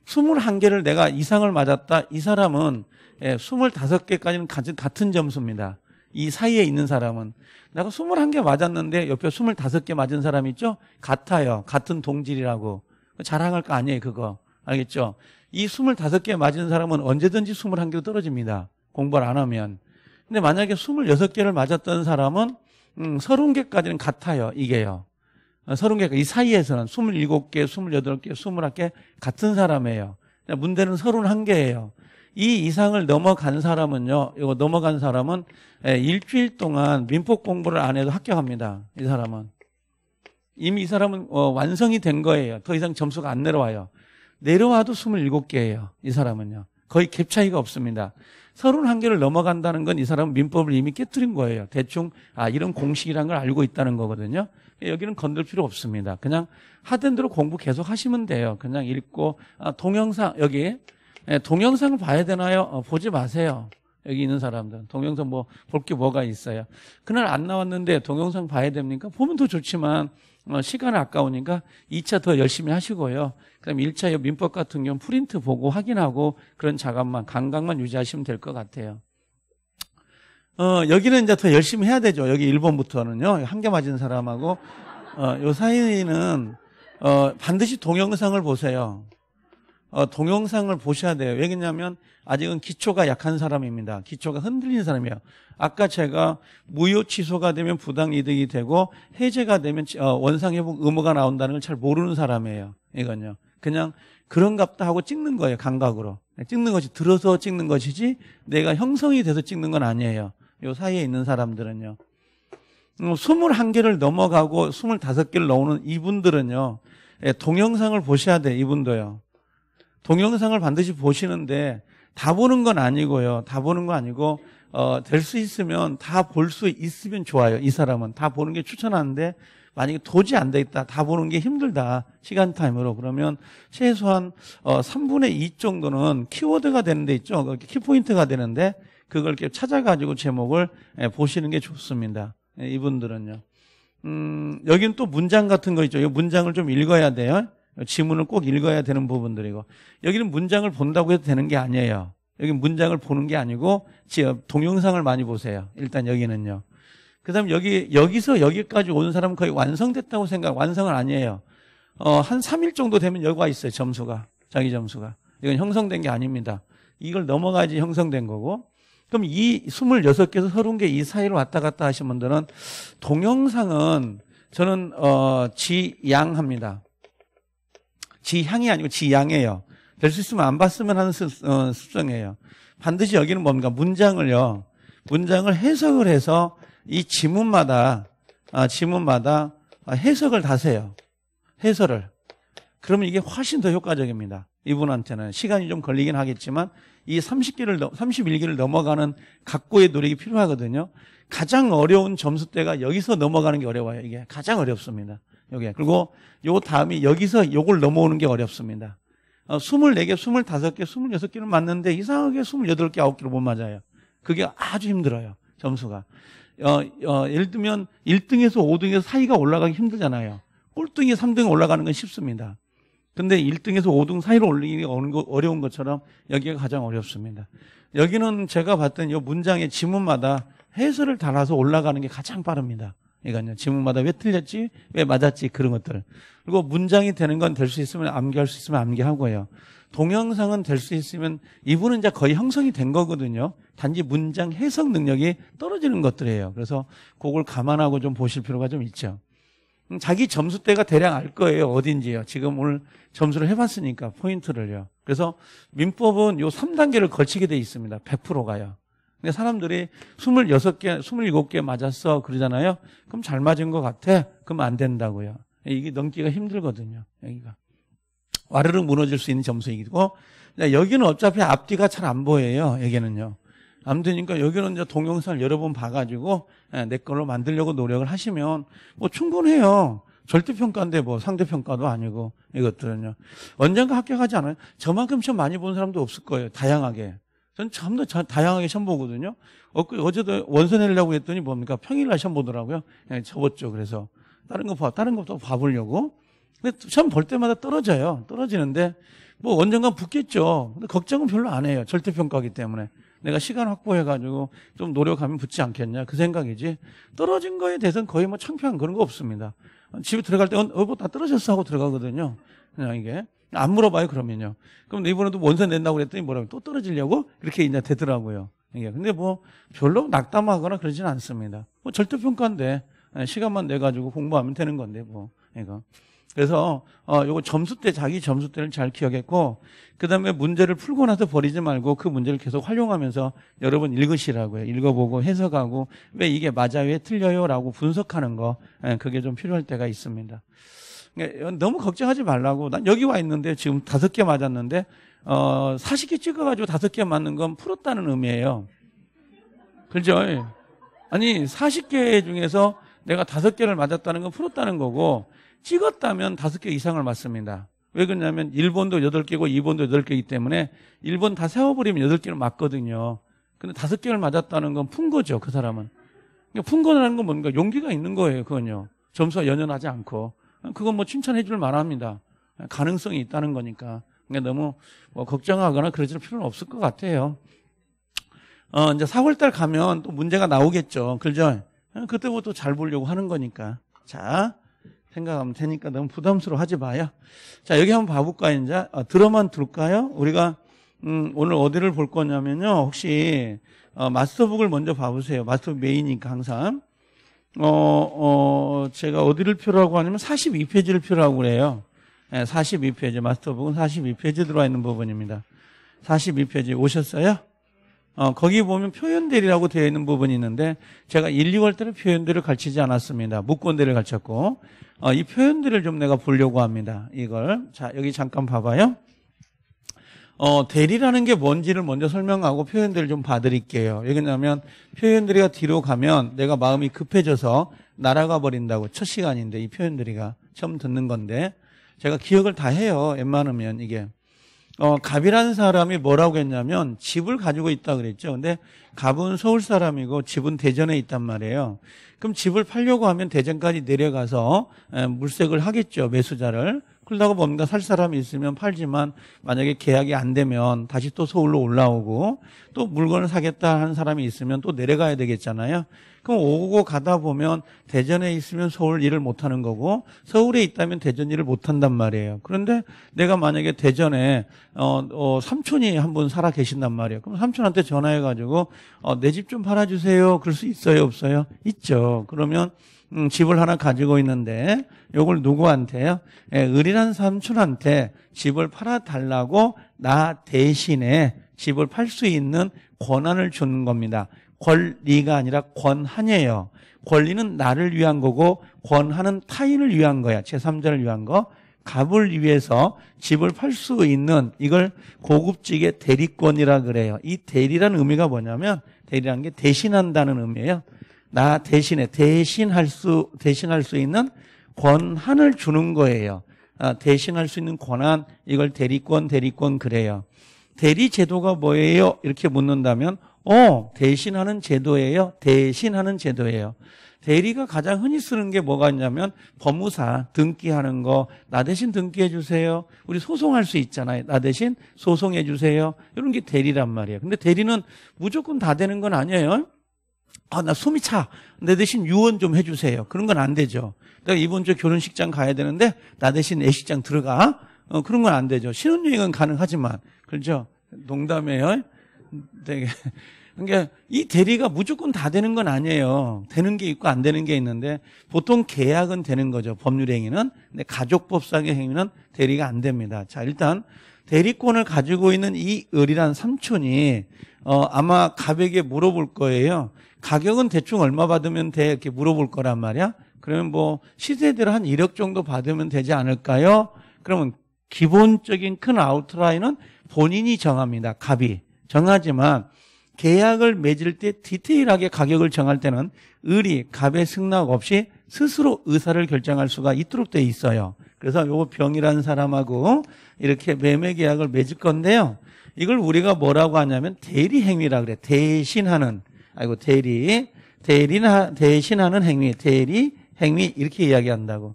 21개를 내가 이상을 맞았다. 이 사람은 25개까지는 예, 같은 점수입니다. 이 사이에 있는 사람은 내가 21개 맞았는데 옆에 25개 맞은 사람 있죠? 같아요. 같은 동질이라고. 그 자랑할 거 아니에요, 그거. 알겠죠? 이 25개 맞은 사람은 언제든지 21개로 떨어집니다. 공부를 안 하면. 근데 만약에 26개를 맞았던 사람은 음, 30개까지는 같아요. 이게요. 30개가 어, 이 사이에서는 27개, 28개, 21개 같은 사람이에요. 문제는 31개예요. 이 이상을 넘어간 사람은요, 이거 넘어간 사람은 예, 일주일 동안 민법 공부를 안 해도 합격합니다. 이 사람은. 이미 이 사람은 어, 완성이 된 거예요. 더 이상 점수가 안 내려와요. 내려와도 27개예요. 이 사람은요. 거의 갭 차이가 없습니다. 31개를 넘어간다는 건 이 사람은 민법을 이미 깨뜨린 거예요. 대충 아 이런 공식이란 걸 알고 있다는 거거든요. 여기는 건들 필요 없습니다. 그냥 하던 대로 공부 계속 하시면 돼요. 그냥 읽고 아, 동영상 여기 예, 동영상을 봐야 되나요? 어, 보지 마세요. 여기 있는 사람들 동영상 뭐 볼 게 뭐가 있어요. 그날 안 나왔는데 동영상 봐야 됩니까? 보면 더 좋지만 어, 시간 아까우니까 2차 더 열심히 하시고요. 그럼 1차 민법 같은 경우 프린트 보고 확인하고 그런 자업만 감각만 유지하시면 될 것 같아요. 어, 여기는 이제 더 열심히 해야 되죠. 여기 1번부터는요. 한 개 맞은 사람하고 어, 요 사이는 어, 반드시 동영상을 보세요. 어, 동영상을 보셔야 돼요. 왜그러냐면 아직은 기초가 약한 사람입니다. 기초가 흔들리는 사람이에요. 아까 제가 무효 취소가 되면 부당 이득이 되고 해제가 되면 어, 원상 회복 의무가 나온다는 걸 잘 모르는 사람이에요. 이건요. 그냥 그런갑다 하고 찍는 거예요. 감각으로. 네, 찍는 것이 들어서 찍는 것이지 내가 형성이 돼서 찍는 건 아니에요. 요 사이에 있는 사람들은요. 21개를 음, 넘어가고 25개를 넣는 이분들은요. 예, 동영상을 보셔야 돼 이분도요. 동영상을 반드시 보시는데 다 보는 건 아니고요. 다 보는 거 아니고 어, 될 수 있으면 다 볼 수 있으면 좋아요. 이 사람은 다 보는 게 추천하는데 만약에 도저히 안 되겠다. 다 보는 게 힘들다. 시간 타임으로 그러면 최소한 어, 3분의 2 정도는 키워드가 되는 데 있죠. 그 키포인트가 되는데 그걸 이렇게 찾아가지고 제목을 예, 보시는 게 좋습니다. 예, 이분들은요. 음, 여기는 또 문장 같은 거 있죠. 이 문장을 좀 읽어야 돼요. 지문을 꼭 읽어야 되는 부분들이고 여기는 문장을 본다고 해도 되는 게 아니에요. 여기 문장을 보는 게 아니고 동영상을 많이 보세요. 일단 여기는요. 그다음 여기 여기서 여기까지 온 사람은 거의 완성됐다고 생각. 완성은 아니에요. 어, 한 3일 정도 되면 여기가 있어요. 점수가 자기 점수가 이건 형성된 게 아닙니다. 이걸 넘어가지 형성된 거고. 그럼 이 26개에서 30개 이 사이로 왔다 갔다 하신 분들은 동영상은 저는 어, 지양합니다. 지향이 아니고 지양이에요. 될 수 있으면 안 봤으면 하는 수, 어, 수정이에요. 반드시 여기는 뭡니까? 문장을요. 문장을 해석을 해서 이 지문마다 아, 지문마다 아, 해석을 다세요. 해설을. 그러면 이게 훨씬 더 효과적입니다. 이분한테는 시간이 좀 걸리긴 하겠지만 이 30기를 31기를 넘어가는 각고의 노력이 필요하거든요. 가장 어려운 점수대가 여기서 넘어가는 게 어려워요. 이게 가장 어렵습니다. 여기. 그리고 요 다음이 여기서 요걸 넘어오는 게 어렵습니다. 어, 24개, 25개, 26개는 맞는데 이상하게 28개, 9개로못 맞아요. 그게 아주 힘들어요. 점수가. 어, 어, 예를 들면 1등에서 5등에서 사이가 올라가기 힘들잖아요. 꼴등이 3등에 올라가는 건 쉽습니다. 근데 1등에서 5등 사이로 올리기가 어려운 것처럼 여기가 가장 어렵습니다. 여기는 제가 봤던 이 문장의 지문마다 해설을 달아서 올라가는 게 가장 빠릅니다. 그러니까요. 지문마다 왜 틀렸지? 왜 맞았지? 그런 것들. 그리고 문장이 되는 건 될 수 있으면 암기할 수 있으면 암기하고요. 동영상은 될 수 있으면 이분은 이제 거의 형성이 된 거거든요. 단지 문장 해석 능력이 떨어지는 것들이에요. 그래서 그걸 감안하고 좀 보실 필요가 좀 있죠. 음, 자기 점수대가 대략 알 거예요. 어딘지요. 지금 오늘 점수를 해봤으니까 포인트를요. 그래서 민법은 요 3단계를 거치게 돼 있습니다. 100%가요. 근데 사람들이 26개, 27개 맞았어. 그러잖아요. 그럼 잘 맞은 것 같아. 그럼 안 된다고요. 이게 넘기가 힘들거든요. 여기가. 와르르 무너질 수 있는 점수이고. 여기는 어차피 앞뒤가 잘 안 보여요. 여기는요. 아무튼니까 여기는 이제 동영상을 여러 번 봐가지고 예, 내 걸로 만들려고 노력을 하시면 뭐 충분해요. 절대평가인데 뭐 상대평가도 아니고 이것들은요. 언젠가 합격하지 않아요? 저만큼 시험 많이 본 사람도 없을 거예요. 다양하게. 전 참더 다양하게 시험 보거든요. 어, 그 어제도 원서 내려고 했더니 뭡니까? 평일날 시험 보더라고요. 그냥 예, 접었죠. 그래서 다른 거 봐, 다른 것도 봐보려고. 근데 시험 볼 때마다 떨어져요. 떨어지는데 뭐 언젠간 붙겠죠. 근데 걱정은 별로 안 해요. 절대 평가기 때문에. 내가 시간 확보해가지고 좀 노력하면 붙지 않겠냐 그 생각이지 떨어진 거에 대해서는 거의 뭐 창피한 그런 거 없습니다 집에 들어갈 때 어, 어 뭐다 떨어졌어 하고 들어가거든요 그냥 이게 안 물어봐요, 그러면요. 그럼 네이버는도 원서 낸다고 그랬더니 뭐라고 또 떨어지려고? 이렇게 이제 되더라고요. 이게. 근데 뭐 별로 낙담하거나 그러진 않습니다. 뭐 절대평가인데, 예, 시간만 내가지고 공부하면 되는 건데, 뭐. 이거. 그래서, 어, 요거 점수 때, 자기 점수 때를 잘 기억했고, 그 다음에 문제를 풀고 나서 버리지 말고 그 문제를 계속 활용하면서 여러분 읽으시라고요. 읽어보고 해석하고, 왜 이게 맞아요? 왜 틀려요? 라고 분석하는 거, 예, 그게 좀 필요할 때가 있습니다. 예, 너무 걱정하지 말라고. 난 여기 와 있는데 지금 다섯 개 맞았는데 어 40개 찍어가지고 다섯 개 맞는 건 풀었다는 의미예요. 그죠? 예. 아니 40개 중에서 내가 다섯 개를 맞았다는 건 풀었다는 거고 찍었다면 다섯 개 이상을 맞습니다. 왜 그러냐면 일본도 8 개고 일본도 8 개이기 때문에 일본 다 세워버리면 8 개를 맞거든요. 근데 다섯 개를 맞았다는 건 푼 거죠, 그 사람은. 그러니까 푼 거라는 건 뭔가 용기가 있는 거예요, 그건요. 점수가 연연하지 않고. 그건 뭐 칭찬해 줄 만합니다. 가능성이 있다는 거니까. 그러니까 너무 뭐 걱정하거나 그러질 필요는 없을 것 같아요. 어, 이제 4월달 가면 또 문제가 나오겠죠. 그죠? 어, 그때부터 잘 보려고 하는 거니까. 자, 생각하면 되니까 너무 부담스러워 하지 마요. 자, 여기 한번 봐볼까요, 이제? 아, 들어만 둘까요? 우리가, 음, 오늘 어디를 볼 거냐면요. 혹시, 어, 마스터북을 먼저 봐보세요. 마스터북 메인이니까 항상. 어, 어, 제가 어디를 필표하고 하냐면 42페이지를 필요하고 그래요. 네, 예, 42페이지, 마스터북은 42페이지 들어와 있는 부분입니다. 42페이지 오셨어요? 어, 거기 보면 표현대리라고 되어 있는 부분이 있는데 제가 1, 2월 달에 표현대를 가르치지 않았습니다. 무권대를 가르쳤고 어, 이 표현대를 좀 내가 보려고 합니다. 이걸 자 여기 잠깐 봐봐요. 어, 대리라는 게 뭔지를 먼저 설명하고 표현들을 좀 봐드릴게요. 왜냐하면 표현들이가 뒤로 가면 내가 마음이 급해져서 날아가 버린다고 첫 시간인데 이 표현들이가 처음 듣는 건데 제가 기억을 다 해요. 웬만하면 이게. 어, 갑이라는 사람이 뭐라고 했냐면 집을 가지고 있다 그랬죠. 근데 갑은 서울 사람이고 집은 대전에 있단 말이에요. 그럼 집을 팔려고 하면 대전까지 내려가서 물색을 하겠죠. 매수자를. 그러다가 뭡니까? 살 사람이 있으면 팔지만 만약에 계약이 안 되면 다시 또 서울로 올라오고 또 물건을 사겠다 하는 사람이 있으면 또 내려가야 되겠잖아요. 그럼 오고 가다 보면 대전에 있으면 서울 일을 못 하는 거고 서울에 있다면 대전 일을 못 한단 말이에요. 그런데 내가 만약에 대전에 어, 어 삼촌이 한 분 살아 계신단 말이에요. 그럼 삼촌한테 전화해 가지고 어, 내 집 좀 팔아 주세요. 그럴 수 있어요, 없어요? 있죠. 그러면 음, 집을 하나 가지고 있는데 이걸 누구한테요? 예, 을이란 삼촌한테 집을 팔아 달라고 나 대신에 집을 팔 수 있는 권한을 주는 겁니다. 권리가 아니라 권한이에요. 권리는 나를 위한 거고 권한은 타인을 위한 거야. 제3자를 위한 거. 갑을 위해서 집을 팔 수 있는 이걸 고급지게 대리권이라 그래요. 이 대리라는 의미가 뭐냐면 대리라는 게 대신한다는 의미예요. 나 대신에 대신할 수 대신할 수 있는 권한을 주는 거예요. 아, 대신할 수 있는 권한 이걸 대리권 대리권 그래요. 대리 제도가 뭐예요? 이렇게 묻는다면 어 대신하는 제도예요. 대신하는 제도예요. 대리가 가장 흔히 쓰는 게 뭐가 있냐면 법무사 등기하는 거나 대신 등기해 주세요. 우리 소송할 수 있잖아요. 나 대신 소송해 주세요. 이런 게 대리란 말이에요. 근데 대리는 무조건 다 되는 건 아니에요. 아, 나 숨이 차. 내 대신 유언 좀 해주세요. 그런 건 안 되죠. 내가 이번 주 결혼식장 가야 되는데, 나 대신 애식장 들어가. 어, 그런 건 안 되죠. 신혼여행은 가능하지만, 그렇죠? 농담이에요. 되게. 그러니까 이 대리가 무조건 다 되는 건 아니에요. 되는 게 있고 안 되는 게 있는데 보통 계약은 되는 거죠. 법률 행위는. 근데 가족법상의 행위는 대리가 안 됩니다. 자, 일단 대리권을 가지고 있는 이 을이란 삼촌이 어 아마 가에게 물어볼 거예요. 가격은 대충 얼마 받으면 돼? 이렇게 물어볼 거란 말이야. 그러면 뭐 시세대로 한 1억 정도 받으면 되지 않을까요? 그러면 기본적인 큰 아웃라인은 본인이 정합니다. 값이. 정하지만 계약을 맺을 때 디테일하게 가격을 정할 때는 을이 값의 승낙 없이 스스로 의사를 결정할 수가 있도록 돼 있어요. 그래서 요거 병이라는 사람하고 이렇게 매매 계약을 맺을 건데요. 이걸 우리가 뭐라고 하냐면 대리 행위라 그래. 대신하는 아이고 대리 대리는 대신하는 행위 대리 행위 이렇게 이야기한다고.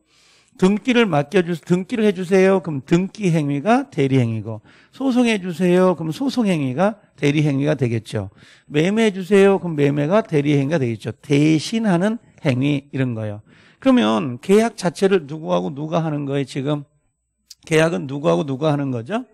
등기를 맡겨주 등기를 해주세요. 그럼 등기 행위가 대리 행위고 소송해 주세요. 그럼 소송 행위가 대리 행위가 되겠죠. 매매해 주세요. 그럼 매매가 대리 행위가 되겠죠. 대신하는 행위 이런 거요. 그러면 계약 자체를 누구하고 누가 하는 거예요? 지금 계약은 누구하고 누가 하는 거죠?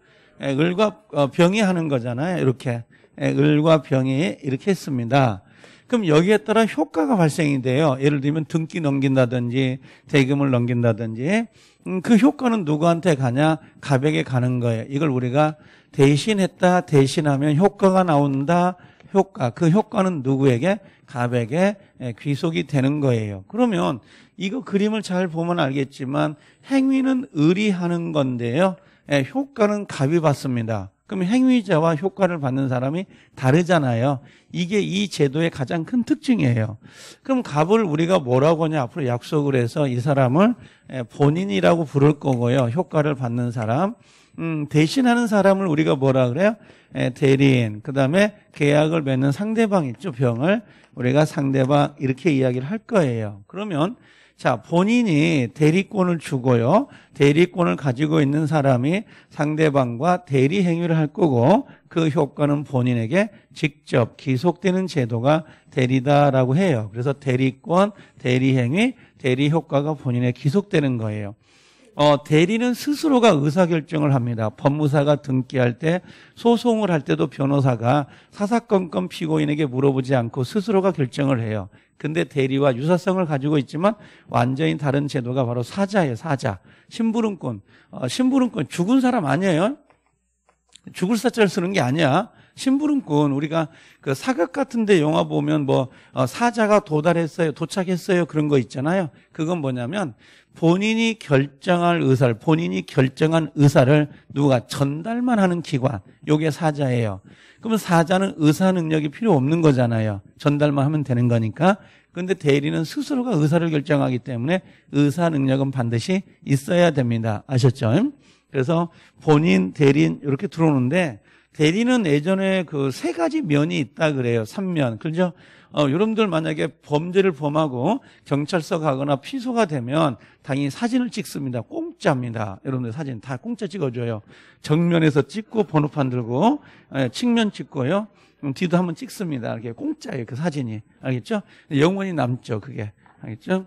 예, 을과 어, 병이 하는 거잖아요. 이렇게 을과 병이 이렇게 했습니다 그럼 여기에 따라 효과가 발생이 돼요. 예를 들면 등기 넘긴다든지 대금을 넘긴다든지 음, 그 효과는 누구한테 가냐? 가백에 가는 거예요. 이걸 우리가 대신했다, 대신하면 효과가 나온다. 효과 그 효과는 누구에게 가백에 예, 귀속이 되는 거예요. 그러면 이거 그림을 잘 보면 알겠지만 행위는 의리하는 건데요. 예, 효과는 갑이 받습니다. 그럼 행위자와 효과를 받는 사람이 다르잖아요. 이게 이 제도의 가장 큰 특징이에요. 그럼 갑을 우리가 뭐라고 하냐 앞으로 약속을 해서 이 사람을 예, 본인이라고 부를 거고요. 효과를 받는 사람. 음, 대신하는 사람을 우리가 뭐라 그래요? 에, 예, 대리인. 그 다음에 계약을 맺는 상대방 있죠, 병을. 우리가 상대방, 이렇게 이야기를 할 거예요. 그러면 자, 본인이 대리권을 주고요. 대리권을 가지고 있는 사람이 상대방과 대리 행위를 할 거고 그 효과는 본인에게 직접 기속되는 제도가 대리다라고 해요. 그래서 대리권, 대리 행위, 대리 효과가 본인에 기속되는 거예요. 어, 대리는 스스로가 의사결정을 합니다. 법무사가 등기할 때 소송을 할 때도 변호사가 사사건건 피고인에게 물어보지 않고 스스로가 결정을 해요. 근데 대리와 유사성을 가지고 있지만 완전히 다른 제도가 바로 사자예요, 사자. 심부름꾼 어, 심부름꾼 죽은 사람 아니에요? 죽을 사자를 쓰는 게 아니야. 심부름꾼 우리가 그 사극 같은데 영화 보면 뭐 어, 사자가 도달했어요 도착했어요 그런 거 있잖아요 그건 뭐냐면 본인이 결정할 의사를 본인이 결정한 의사를 누가 전달만 하는 기관 요게 사자예요. 그러면 사자는 의사 능력이 필요 없는 거잖아요. 전달만 하면 되는 거니까. 그런데 대리는 스스로가 의사를 결정하기 때문에 의사 능력은 반드시 있어야 됩니다. 아셨죠? 그래서 본인 대리인 이렇게 들어오는데 대리는 예전에 그 세 가지 면이 있다 그래요. 삼면 그죠? 렇 어, 여러분들 만약에 범죄를 범하고 경찰서 가거나 피소가 되면 당연히 사진을 찍습니다. 공짜입니다. 여러분들 사진 다 공짜 찍어줘요. 정면에서 찍고 번호판 들고 예, 측면 찍고요. 음, 뒤도 한번 찍습니다. 이렇게 공짜예요. 그 사진이 알겠죠? 영원히 남죠. 그게 알겠죠?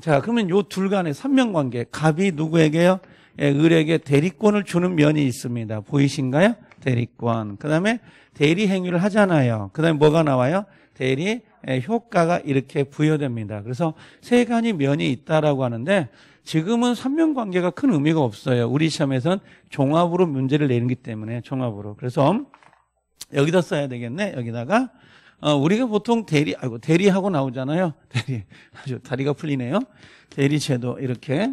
자 그러면 요 둘 간의 삼명관계 갑이 누구에게요? 예, 을에게 대리권을 주는 면이 있습니다. 보이신가요? 대리권. 그 다음에 대리 행위를 하잖아요. 그 다음에 뭐가 나와요? 대리 효과가 이렇게 부여됩니다. 그래서 세간이 면이 있다라고 하는데 지금은 삼면 관계가 큰 의미가 없어요. 우리 시험에선 종합으로 문제를 내는기 때문에 종합으로. 그래서 여기다 써야 되겠네. 여기다가 어, 우리가 보통 대리, 아이고, 대리하고 나오잖아요. [laughs] 대리. 아주 다리가 풀리네요. 대리제도, 이렇게.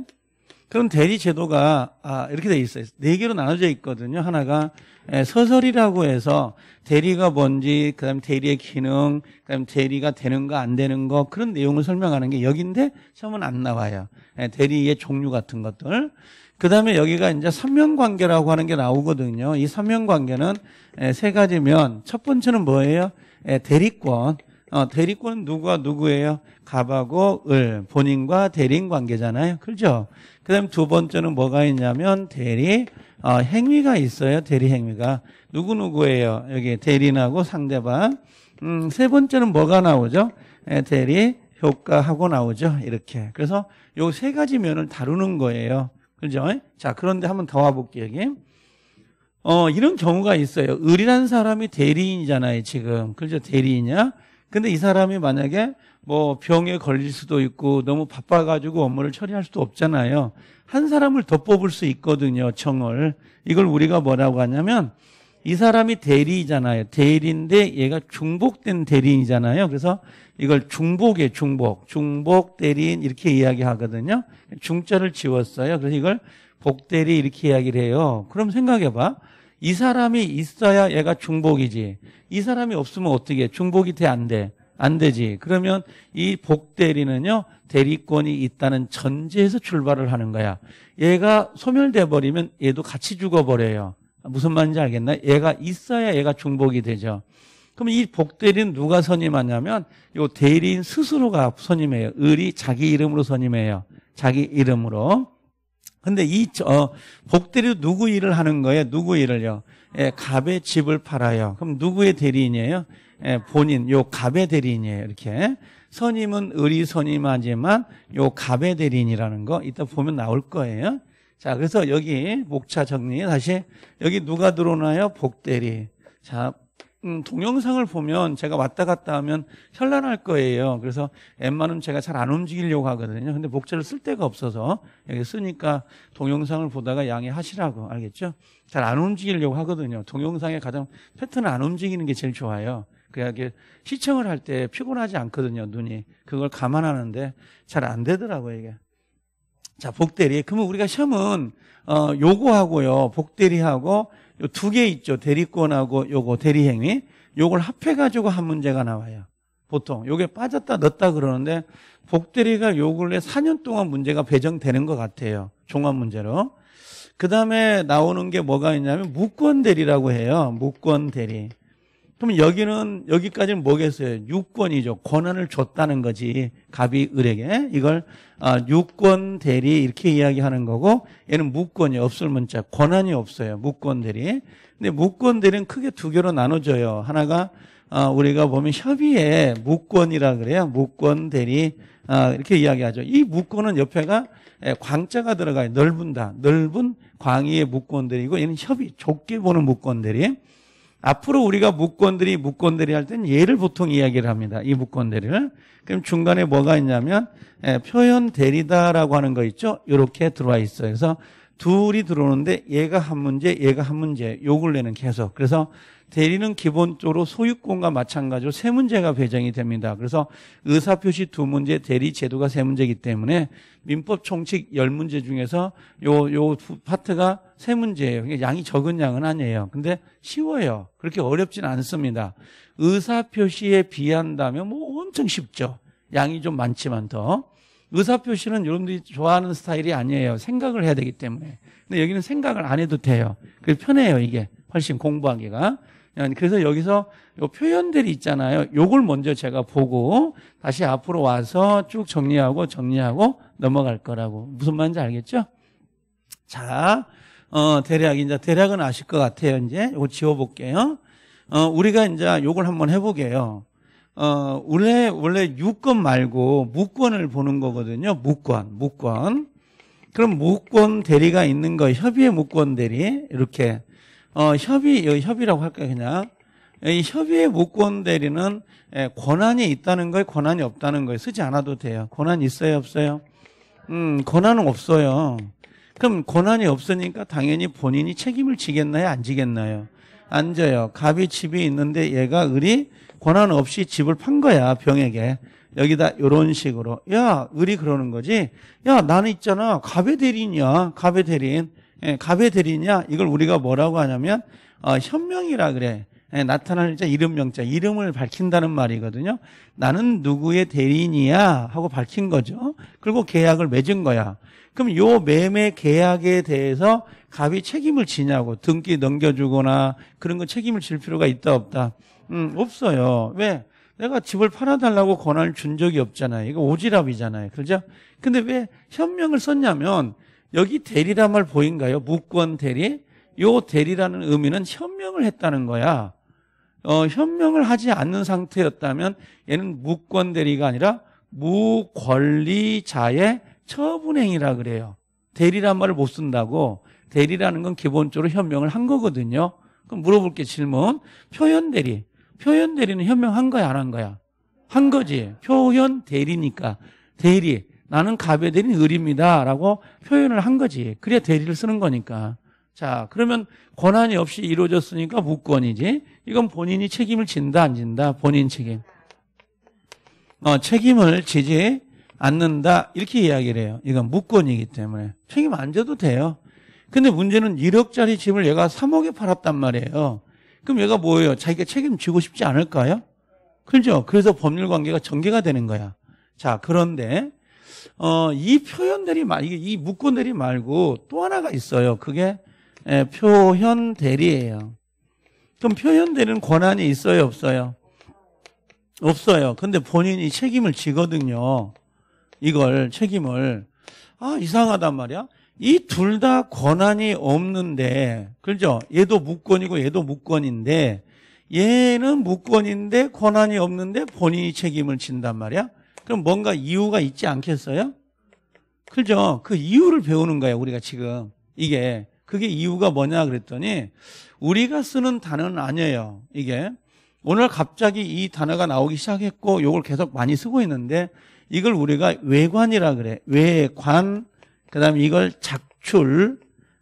그럼 대리 제도가 아, 이렇게 돼 있어요. 네 개로 나눠져 있거든요. 하나가 예, 서설이라고 해서 대리가 뭔지, 그다음 대리의 기능, 그다음 대리가 되는가 안 되는 거 그런 내용을 설명하는 게 여기인데 시험은 안 나와요. 예, 대리의 종류 같은 것들. 그다음에 여기가 이제 삼면관계라고 하는 게 나오거든요. 이 삼면관계는 예, 세 가지면 첫 번째는 뭐예요? 대리권. 어, 대리권은 누구와 누구예요? 갑하고 을, 본인과 대리인 관계잖아요. 그렇죠? 그다음 두 번째는 뭐가 있냐면 대리 어, 행위가 있어요. 대리 행위가 누구 누구예요? 여기 대리인하고 상대방. 음, 세 번째는 뭐가 나오죠? 에, 예, 대리 효과하고 나오죠. 이렇게. 그래서 요 세 가지 면을 다루는 거예요. 그죠? 자, 그런데 한번 더 와볼게요, 여기. 어, 이런 경우가 있어요. 을이라는 사람이 대리인이잖아요, 지금. 그죠? 대리이냐? 인 근데 이 사람이 만약에 뭐 병에 걸릴 수도 있고 너무 바빠가지고 업무를 처리할 수도 없잖아요. 한 사람을 더 뽑을 수 있거든요, 청을. 이걸 우리가 뭐라고 하냐면 이 사람이 대리잖아요. 대리인데 얘가 중복된 대리인이잖아요. 그래서 이걸 중복의 중복, 중복 대리인 이렇게 이야기하거든요. 중자를 지웠어요. 그래서 이걸 복대리 이렇게 이야기를 해요. 그럼 생각해봐. 이 사람이 있어야 얘가 중복이지. 이 사람이 없으면 어떻게 중복이 돼 안 돼? 안 되지. 그러면 이 복대리는요. 대리권이 있다는 전제에서 출발을 하는 거야. 얘가 소멸돼 버리면 얘도 같이 죽어버려요. 무슨 말인지 알겠나? 얘가 있어야 얘가 중복이 되죠. 그럼 이 복대리는 누가 선임하냐면 요 대리인 스스로가 선임해요. 을이 자기 이름으로 선임해요. 자기 이름으로. 근데 이 어, 복대리 누구 일을 하는 거예요? 누구 일을요? 예, 갑의 집을 팔아요. 그럼 누구의 대리인이에요? 예, 본인 요 갑의 대리인이에요. 이렇게 선임은 의리 선임하지만 요 갑의 대리인이라는 거 이따 보면 나올 거예요. 자, 그래서 여기 목차 정리 다시 여기 누가 들어오나요? 복대리. 자, 음, 동영상을 보면 제가 왔다 갔다 하면 현란할 거예요. 그래서 엠마는 제가 잘 안 움직이려고 하거든요. 근데 목차를 쓸 데가 없어서 여기 쓰니까 동영상을 보다가 양해하시라고 알겠죠? 잘 안 움직이려고 하거든요. 동영상에 가장 패턴은 안 움직이는 게 제일 좋아요. 그게 시청을 할 때 피곤하지 않거든요, 눈이. 그걸 감안하는데 잘 안 되더라고요, 이게. 자, 복대리. 그러면 우리가 시험은 어, 요거하고요. 복대리하고 두 개 있죠. 대리권하고 요거 대리행위. 요걸 합해 가지고 한 문제가 나와요. 보통 요게 빠졌다 넣었다 그러는데 복대리가 요 근래 4년 동안 문제가 배정되는 것 같아요. 종합 문제로. 그다음에 나오는 게 뭐가 있냐면 무권 대리라고 해요. 무권 대리. 그러면 여기는 여기까지는 뭐겠어요? 유권이죠. 권한을 줬다는 거지. 갑이 을에게 이걸 아, 유권 대리 이렇게 이야기하는 거고 얘는 무권이 없을 문자 권한이 없어요. 무권 대리. 근데 무권 대리는 크게 두 개로 나눠져요. 하나가 아, 우리가 보면 협의에 무권이라 그래요. 무권 대리 아, 이렇게 이야기하죠. 이 무권은 옆에가 예, 광자가 들어가요. 넓은다. 넓은 광의의 무권 대리고 얘는 협의 좁게 보는 무권 대리. 앞으로 우리가 무권들이 무권들이 할 때는 얘를 보통 이야기를 합니다. 이 무권들을. 그럼 중간에 뭐가 있냐면 예, 표현 대리다라고 하는 거 있죠. 이렇게 들어와 있어요. 그래서 둘이 들어오는데 얘가 한 문제, 얘가 한 문제, 요걸 내는 계속. 그래서 대리는 기본적으로 소유권과 마찬가지로 세 문제가 배정이 됩니다. 그래서 의사표시 두 문제, 대리 제도가 세 문제이기 때문에 민법 총칙 열 문제 중에서 요, 요 파트가 세 문제예요. 그러니까 양이 적은 양은 아니에요. 근데 쉬워요. 그렇게 어렵진 않습니다. 의사표시에 비한다면 뭐 엄청 쉽죠. 양이 좀 많지만 더. 의사표시는 여러분들이 좋아하는 스타일이 아니에요. 생각을 해야 되기 때문에. 근데 여기는 생각을 안 해도 돼요. 그래서 편해요, 이게. 훨씬 공부하기가. 예, 그래서 여기서 요 표현들이 있잖아요. 요걸 먼저 제가 보고 다시 앞으로 와서 쭉 정리하고 정리하고 넘어갈 거라고. 무슨 말인지 알겠죠? 자, 어, 대략, 이제 대략은 아실 것 같아요. 이제 요거 지워볼게요. 어, 우리가 이제 요걸 한번 해보게요. 어, 원래, 원래 유권 말고 무권을 보는 거거든요. 무권, 무권. 그럼 무권 대리가 있는 거, 협의의 무권 대리. 이렇게. 어, 협의, 여 협의라고 할까요, 그냥? 이 협의의 무권 대리는 예, 권한이 있다는 거에 권한이 없다는 거에 쓰지 않아도 돼요. 권한 있어요, 없어요? 음, 권한은 없어요. 그럼 권한이 없으니까 당연히 본인이 책임을 지겠나요, 안 지겠나요? 안 져요. 갑이 집이 있는데 얘가 을이 권한 없이 집을 판 거야, 병에게. 여기다 요런 식으로. 야, 을이 그러는 거지. 야, 나는 있잖아. 갑의 대리인이야. 갑의 대리인. 갑에드리냐 예, 이걸 우리가 뭐라고 하냐면 어, 현명이라 그래. 예, 나타나는 자 이름 명자 이름을 밝힌다는 말이거든요. 나는 누구의 대리인이야 하고 밝힌 거죠. 그리고 계약을 맺은 거야. 그럼 요 매매 계약에 대해서 갑이 책임을 지냐고 등기 넘겨주거나 그런 거 책임을 질 필요가 있다 없다. 음 없어요. 왜? 내가 집을 팔아달라고 권한을 준 적이 없잖아요. 이거 오지랖이잖아요. 그죠? 근데 왜 현명을 썼냐면 여기 대리란 말 보인가요? 무권 대리? 요 대리라는 의미는 현명을 했다는 거야. 어, 현명을 하지 않는 상태였다면 얘는 무권 대리가 아니라 무권리자의 처분행위라 그래요. 대리란 말을 못 쓴다고 대리라는 건 기본적으로 현명을 한 거거든요. 그럼 물어볼게 질문. 표현 대리. 표현 대리는 현명한 거야 안 한 거야? 한 거지. 표현 대리니까. 대리. 나는 갑에 대리인 을입니다. 라고 표현을 한 거지. 그래야 대리를 쓰는 거니까. 자, 그러면 권한이 없이 이루어졌으니까 무권이지. 이건 본인이 책임을 진다, 안 진다? 본인 책임. 어, 책임을 지지 않는다. 이렇게 이야기를 해요. 이건 무권이기 때문에. 책임 안 져도 돼요. 근데 문제는 1억짜리 집을 얘가 3억에 팔았단 말이에요. 그럼 얘가 뭐예요? 자기가 책임지고 싶지 않을까요? 그죠? 렇 그래서 법률 관계가 전개가 되는 거야. 자, 그런데 어, 이 표현들이 말, 이게 이 묶어내리 말고 또 하나가 있어요. 그게 예, 표현 대리예요. 그럼 표현 대리는 권한이 있어요, 없어요? 없어요. 근데 본인이 책임을 지거든요. 이걸 책임을 아 이상하단 말이야. 이 둘 다 권한이 없는데 그죠? 얘도 무권이고 얘도 무권인데 얘는 무권인데 권한이 없는데 본인이 책임을 진단 말이야. 그럼 뭔가 이유가 있지 않겠어요? 그죠? 그 이유를 배우는 거예요, 우리가 지금. 이게. 그게 이유가 뭐냐 그랬더니 우리가 쓰는 단어는 아니에요. 이게. 오늘 갑자기 이 단어가 나오기 시작했고 요걸 계속 많이 쓰고 있는데 이걸 우리가 외관이라 그래. 외관. 그다음에 이걸 작출.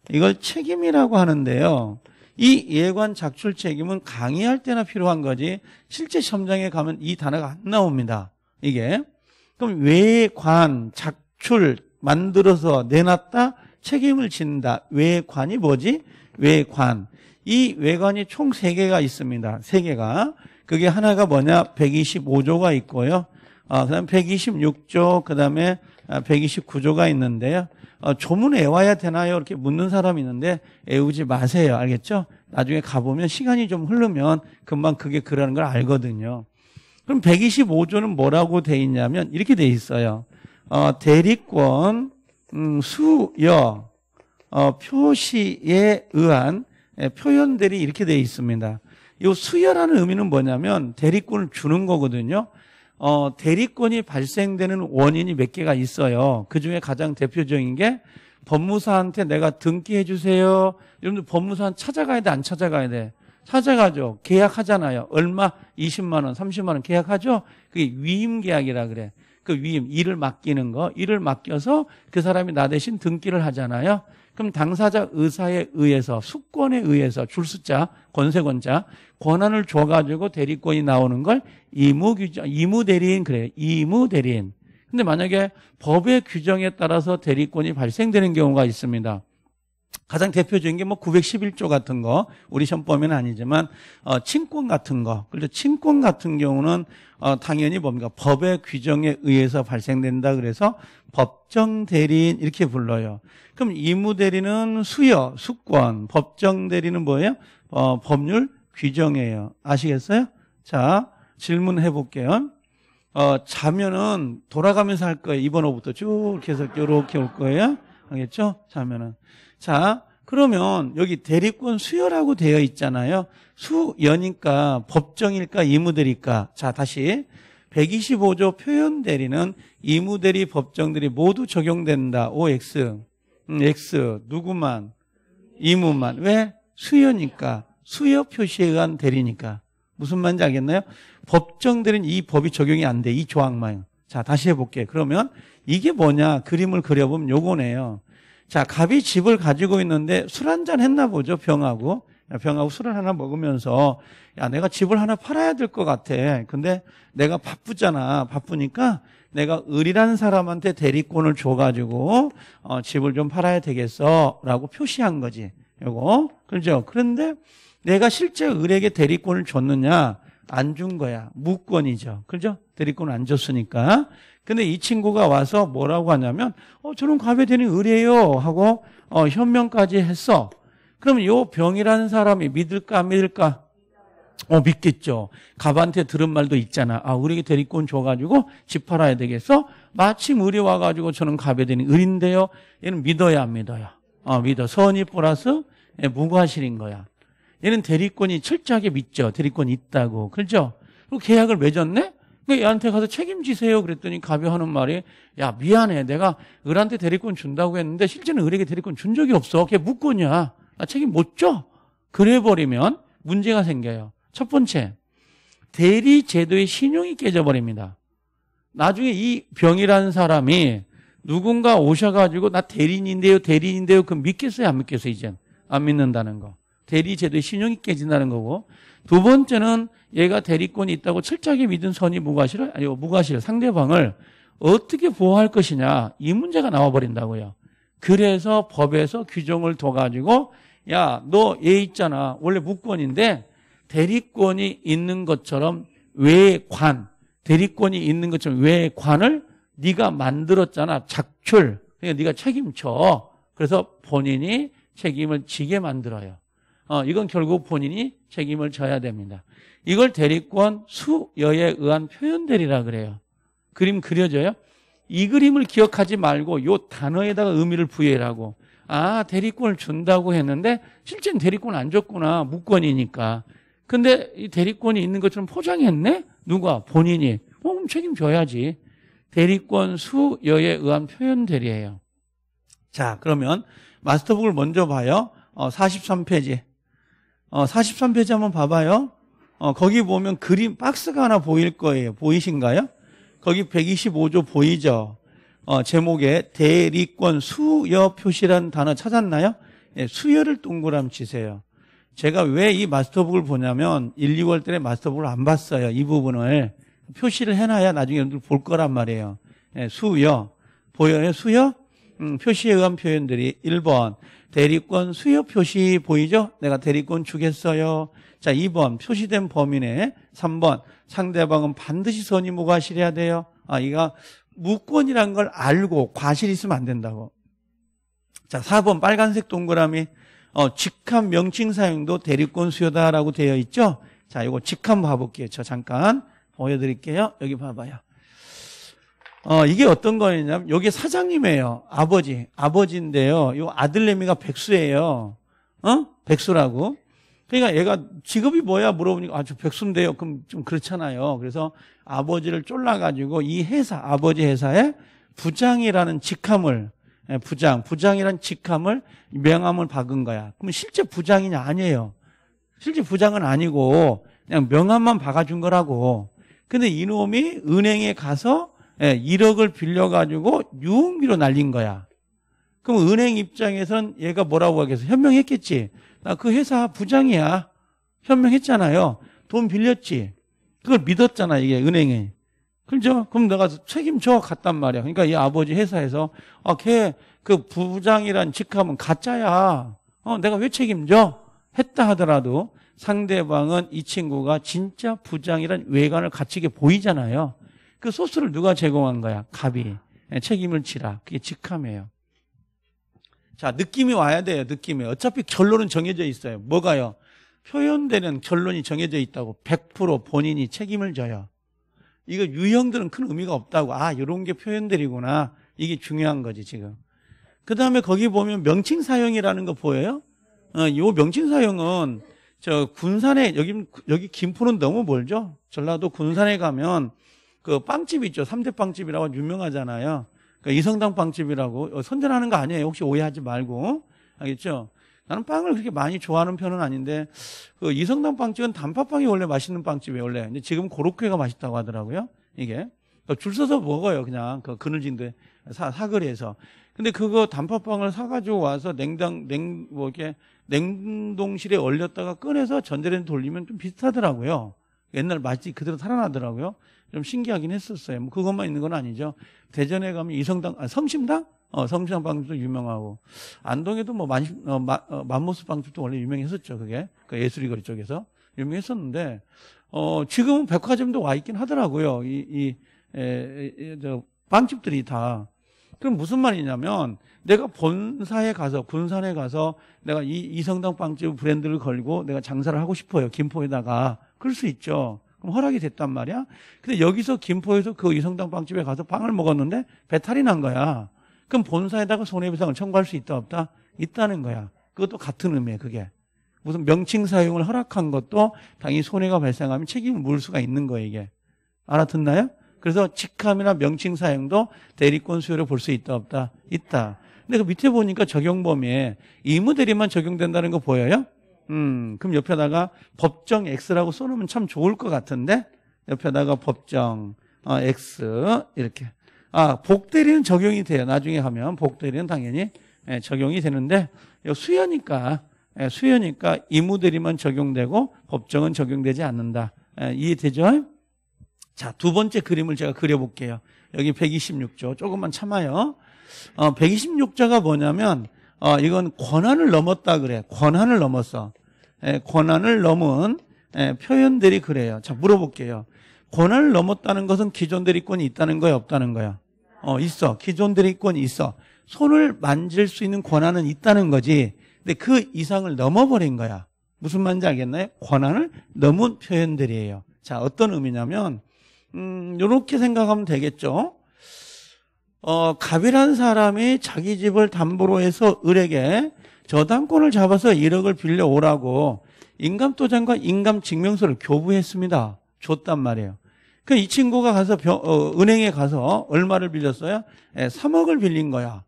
이걸 책임이라고 하는데요. 이 예관 작출 책임은 강의할 때나 필요한 거지 실제 시험장에 가면 이 단어가 안 나옵니다. 이게 그럼 외관, 작출, 만들어서 내놨다? 책임을 진다. 외관이 뭐지? 외관. 이 외관이 총 3개가 있습니다. 3개가. 그게 하나가 뭐냐? 125조가 있고요. 어, 그 다음 126조, 그 다음에 129조가 있는데요. 어, 조문 에와야 되나요? 이렇게 묻는 사람이 있는데 애우지 마세요. 알겠죠? 나중에 가보면 시간이 좀 흐르면 금방 그게 그러는 걸 알거든요. 그럼 125조는 뭐라고 돼 있냐면 이렇게 돼 있어요. 어, 대리권 음, 수여 어, 표시에 의한 예, 표현들이 이렇게 돼 있습니다. 이 수여라는 의미는 뭐냐면 대리권을 주는 거거든요. 어, 대리권이 발생되는 원인이 몇 개가 있어요. 그 중에 가장 대표적인 게 법무사한테 내가 등기해 주세요. 여러분들 법무사한 테 찾아가야 돼, 안 찾아가야 돼? 찾아가죠. 계약하잖아요. 얼마? 20만 원, 30만 원 계약하죠. 그게 위임 계약이라 그래. 그 위임 일을 맡기는 거, 일을 맡겨서 그 사람이 나 대신 등기를 하잖아요. 그럼 당사자 의사에 의해서 수권에 의해서 줄수자 권세권자 권한을 줘가지고 대리권이 나오는 걸 이무 규정, 이무 대리인 그래. 이무 대리인. 근데 만약에 법의 규정에 따라서 대리권이 발생되는 경우가 있습니다. 가장 대표적인 게 뭐 911조 같은 거 우리 현범위는 아니지만 어 친권 같은 거 그래서 친권 같은 경우는 어 당연히 뭡니까 법의 규정에 의해서 발생된다 그래서 법정 대리인 이렇게 불러요. 그럼 이무 대리는 수여 수권 법정 대리는 뭐예요? 어 법률 규정이에요. 아시겠어요? 자 질문해 볼게요. 어 자면은 돌아가면서 할 거예요. 이번 호부터 쭉 계속 이렇게 올 거예요. 알겠죠? 자면은 자, 그러면 여기 대리권 수요라고 되어 있잖아요. 수여니까 법정일까, 이무대리일까. 자, 다시 125조 표현 대리는 이무대리 법정들이 모두 적용된다. OX. 음, X. 누구만? 이무만. 왜? 수요니까. 수요 표시에 의한 대리니까. 무슨 말인지 알겠나요? 법정들은 이 법이 적용이 안 돼. 이 조항만. 자, 다시 해볼게. 그러면 이게 뭐냐? 그림을 그려보면 요거네요. 자, 갑이 집을 가지고 있는데 술 한 잔 했나 보죠, 병하고. 병하고 술을 하나 먹으면서, 야, 내가 집을 하나 팔아야 될 것 같아. 근데 내가 바쁘잖아. 바쁘니까 내가 을이라는 사람한테 대리권을 줘가지고, 어, 집을 좀 팔아야 되겠어. 라고 표시한 거지. 요거. 그죠? 그런데 내가 실제 을에게 대리권을 줬느냐? 안준 거야. 무권이죠. 그죠? 대리권 안 줬으니까. 근데 이 친구가 와서 뭐라고 하냐면, 어, 저는 과배되니 의뢰요. 하고, 어, 현명까지 했어. 그럼 요 병이라는 사람이 믿을까, 안 믿을까? 어, 믿겠죠. 갑한테 들은 말도 있잖아. 아, 우리에게 대리권 줘가지고 집 팔아야 되겠어? 마침 의뢰 와가지고 저는 가베되니 의인데요. 얘는 믿어야 안 믿어요. 어, 믿어. 선이 플러스 예, 무과실인 거야. 얘는 대리권이 철저하게 믿죠. 대리권이 있다고. 그렇죠? 그리고 계약을 맺었네? 그러니까 얘한테 가서 책임지세요. 그랬더니 가벼 하는 말이 야 미안해. 내가 을한테 대리권 준다고 했는데 실제는 을에게 대리권 준 적이 없어. 걔 묻고냐. 아, 책임 못 줘. 그래버리면 문제가 생겨요. 첫 번째, 대리 제도의 신용이 깨져버립니다. 나중에 이 병이라는 사람이 누군가 오셔가지고 나 대리인인데요, 대리인인데요. 그 믿겠어요? 안 믿겠어요? 이젠 안 믿는다는 거. 대리 제도의 신용이 깨진다는 거고 두 번째는 얘가 대리권이 있다고 철저하게 믿은 선이 무과실 아니 무과실 상대방을 어떻게 보호할 것이냐 이 문제가 나와버린다고요. 그래서 법에서 규정을 둬가지고 야 너 얘 있잖아 원래 무권인데 대리권이 있는 것처럼 외관 대리권이 있는 것처럼 외관을 네가 만들었잖아 작출 그러니까 네가 책임져 그래서 본인이 책임을 지게 만들어요. 어, 이건 결국 본인이 책임을 져야 됩니다. 이걸 대리권 수여에 의한 표현대리라 그래요. 그림 그려져요? 이 그림을 기억하지 말고 요 단어에다가 의미를 부여해라고 아, 대리권을 준다고 했는데 실제는 대리권 안 줬구나. 무권이니까. 근데 이 대리권이 있는 것처럼 포장했네? 누가? 본인이. 어, 그럼 책임져야지. 대리권 수여에 의한 표현대리예요. 자, 그러면 마스터북을 먼저 봐요. 어, 43페이지. 어, 43페이지 한번 봐봐요. 어, 거기 보면 그림 박스가 하나 보일 거예요. 보이신가요? 거기 125조 보이죠? 어, 제목에 대리권 수여 표시란 단어 찾았나요? 예, 수여를 동그라미 치세요. 제가 왜 이 마스터북을 보냐면 1, 2월 달에 마스터북을 안 봤어요. 이 부분을. 표시를 해놔야 나중에 여러분들 볼 거란 말이에요. 예, 수여. 보여요? 수여? 음, 표시에 의한 표현들이 1번 대리권 수요 표시 보이죠? 내가 대리권 주겠어요. 자, 2번 표시된 범위 내에 3번 상대방은 반드시 선의 무과실해야 돼요. 아, 이거 무권이란 걸 알고 과실 있으면 안 된다고. 자, 4번 빨간색 동그라미 어, 직함 명칭 사용도 대리권 수요다라고 되어 있죠? 자, 이거 직함 봐볼게요. 저 잠깐 보여드릴게요. 여기 봐봐요. 어, 이게 어떤 거냐면 여기 사장님이에요. 아버지. 아버지인데요. 이 아들내미가 백수예요. 어? 백수라고. 그러니까 얘가 직업이 뭐야 물어보니까 아저 백수인데요. 그럼 좀 그렇잖아요. 그래서 아버지를 쫄라 가지고 이 회사 아버지 회사에 부장이라는 직함을 예, 부장, 부장이란 직함을 명함을 박은 거야. 그럼 실제 부장이냐 아니에요. 실제 부장은 아니고 그냥 명함만 박아준 거라고. 근데 이놈이 은행에 가서 예, 1억을 빌려가지고 유흥비로 날린 거야. 그럼 은행 입장에선 얘가 뭐라고 하겠어? 현명했겠지. 나 그 회사 부장이야. 현명했잖아요. 돈 빌렸지. 그걸 믿었잖아, 이게 은행에. 그죠? 그럼 내가 책임져 갔단 말이야. 그러니까 이 아버지 회사에서, 아, 걔, 그 부장이란 직함은 가짜야. 어, 내가 왜 책임져? 했다 하더라도 상대방은 이 친구가 진짜 부장이란 외관을 갖추게 보이잖아요. 그 소스를 누가 제공한 거야? 갑이. 예, 책임을 지라. 그게 직함이에요. 자, 느낌이 와야 돼요, 느낌이. 어차피 결론은 정해져 있어요. 뭐가요? 표현되는 결론이 정해져 있다고 100% 본인이 책임을 져요. 이거 유형들은 큰 의미가 없다고. 아, 이런 게 표현들이구나. 이게 중요한 거지, 지금. 그 다음에 거기 보면 명칭 사용이라는 거 보여요? 어, 요 명칭 사용은 저 군산에, 여기, 여기 김포는 너무 멀죠? 전라도 군산에 가면 그 빵집 있죠. 삼대 빵집이라고 유명하잖아요. 그 이성당 빵집이라고 어, 선전하는 거 아니에요. 혹시 오해하지 말고. 알겠죠? 나는 빵을 그렇게 많이 좋아하는 편은 아닌데 그 이성당 빵집은 단팥빵이 원래 맛있는 빵집이에요 원래 근데 지금 고로케가 맛있다고 하더라고요 이게 그러니까 줄 서서 먹어요 그냥 그 그늘진데 사, 사거리에서 근데 그거 단팥빵을 사가지고 와서 냉장 냉뭐 이렇게 냉동실에 얼렸다가 꺼내서 전자레인지 돌리면 좀 비슷하더라고요 옛날 맛이 그대로 살아나더라고요 좀 신기하긴 했었어요. 뭐 그것만 있는 건 아니죠. 대전에 가면 이성당, 아, 성심당? 어, 성심당 방집도 유명하고. 안동에도 뭐 만, 어, 마, 어, 만모스 방집도 원래 유명했었죠. 그게. 그 예술이 거리 쪽에서. 유명했었는데, 어, 지금은 백화점도 와 있긴 하더라고요. 이, 이, 에, 에, 저, 빵집들이 다. 그럼 무슨 말이냐면, 내가 본사에 가서, 군산에 가서, 내가 이, 이성당 빵집 브랜드를 걸고 내가 장사를 하고 싶어요. 김포에다가. 그럴 수 있죠. 그럼 허락이 됐단 말이야. 근데 여기서 김포에서 그 이성당 빵집에 가서 빵을 먹었는데 배탈이 난 거야. 그럼 본사에다가 손해배상을 청구할 수 있다 없다? 있다는 거야. 그것도 같은 의미예요, 그게. 무슨 명칭 사용을 허락한 것도 당연히 손해가 발생하면 책임을 물을 수가 있는 거예요, 이게. 알아듣나요? 그래서 직함이나 명칭 사용도 대리권 수요를볼 수 있다 없다? 있다. 근데 그 밑에 보니까 적용 범위에 이무 대리만 적용된다는 거 보여요? 음, 그럼 옆에다가 법정 X라고 써놓으면 참 좋을 것 같은데 옆에다가 법정 어, X 이렇게 아, 복대리는 적용이 돼요. 나중에 하면 복대리는 당연히 예, 적용이 되는데 수여니까 예, 수여니까 이무대리만 적용되고 법정은 적용되지 않는다. 예, 이해되죠? 자, 두 번째 그림을 제가 그려볼게요. 여기 126조. 조금만 참아요. 어, 126조가 뭐냐면, 어, 이건 권한을 넘었다 그래. 권한을 넘었어. 예, 권한을 넘은 예, 표현들이 그래요. 자, 물어볼게요. 권한을 넘었다는 것은 기존 대리권이 있다는 거야, 없다는 거야? 어, 있어. 기존 대리권이 있어. 손을 만질 수 있는 권한은 있다는 거지. 근데 그 이상을 넘어버린 거야. 무슨 말인지 알겠나요? 권한을 넘은 표현들이에요. 자, 어떤 의미냐면, 음, 요렇게 생각하면 되겠죠? 어, 갑이라는 사람이 자기 집을 담보로 해서 을에게 저당권을 잡아서 1억을 빌려오라고 인감도장과 인감증명서를 교부했습니다. 줬단 말이에요. 그 이 친구가 가서 병, 어, 은행에 가서 얼마를 빌렸어요? 네, 예, 3억을 빌린 거야.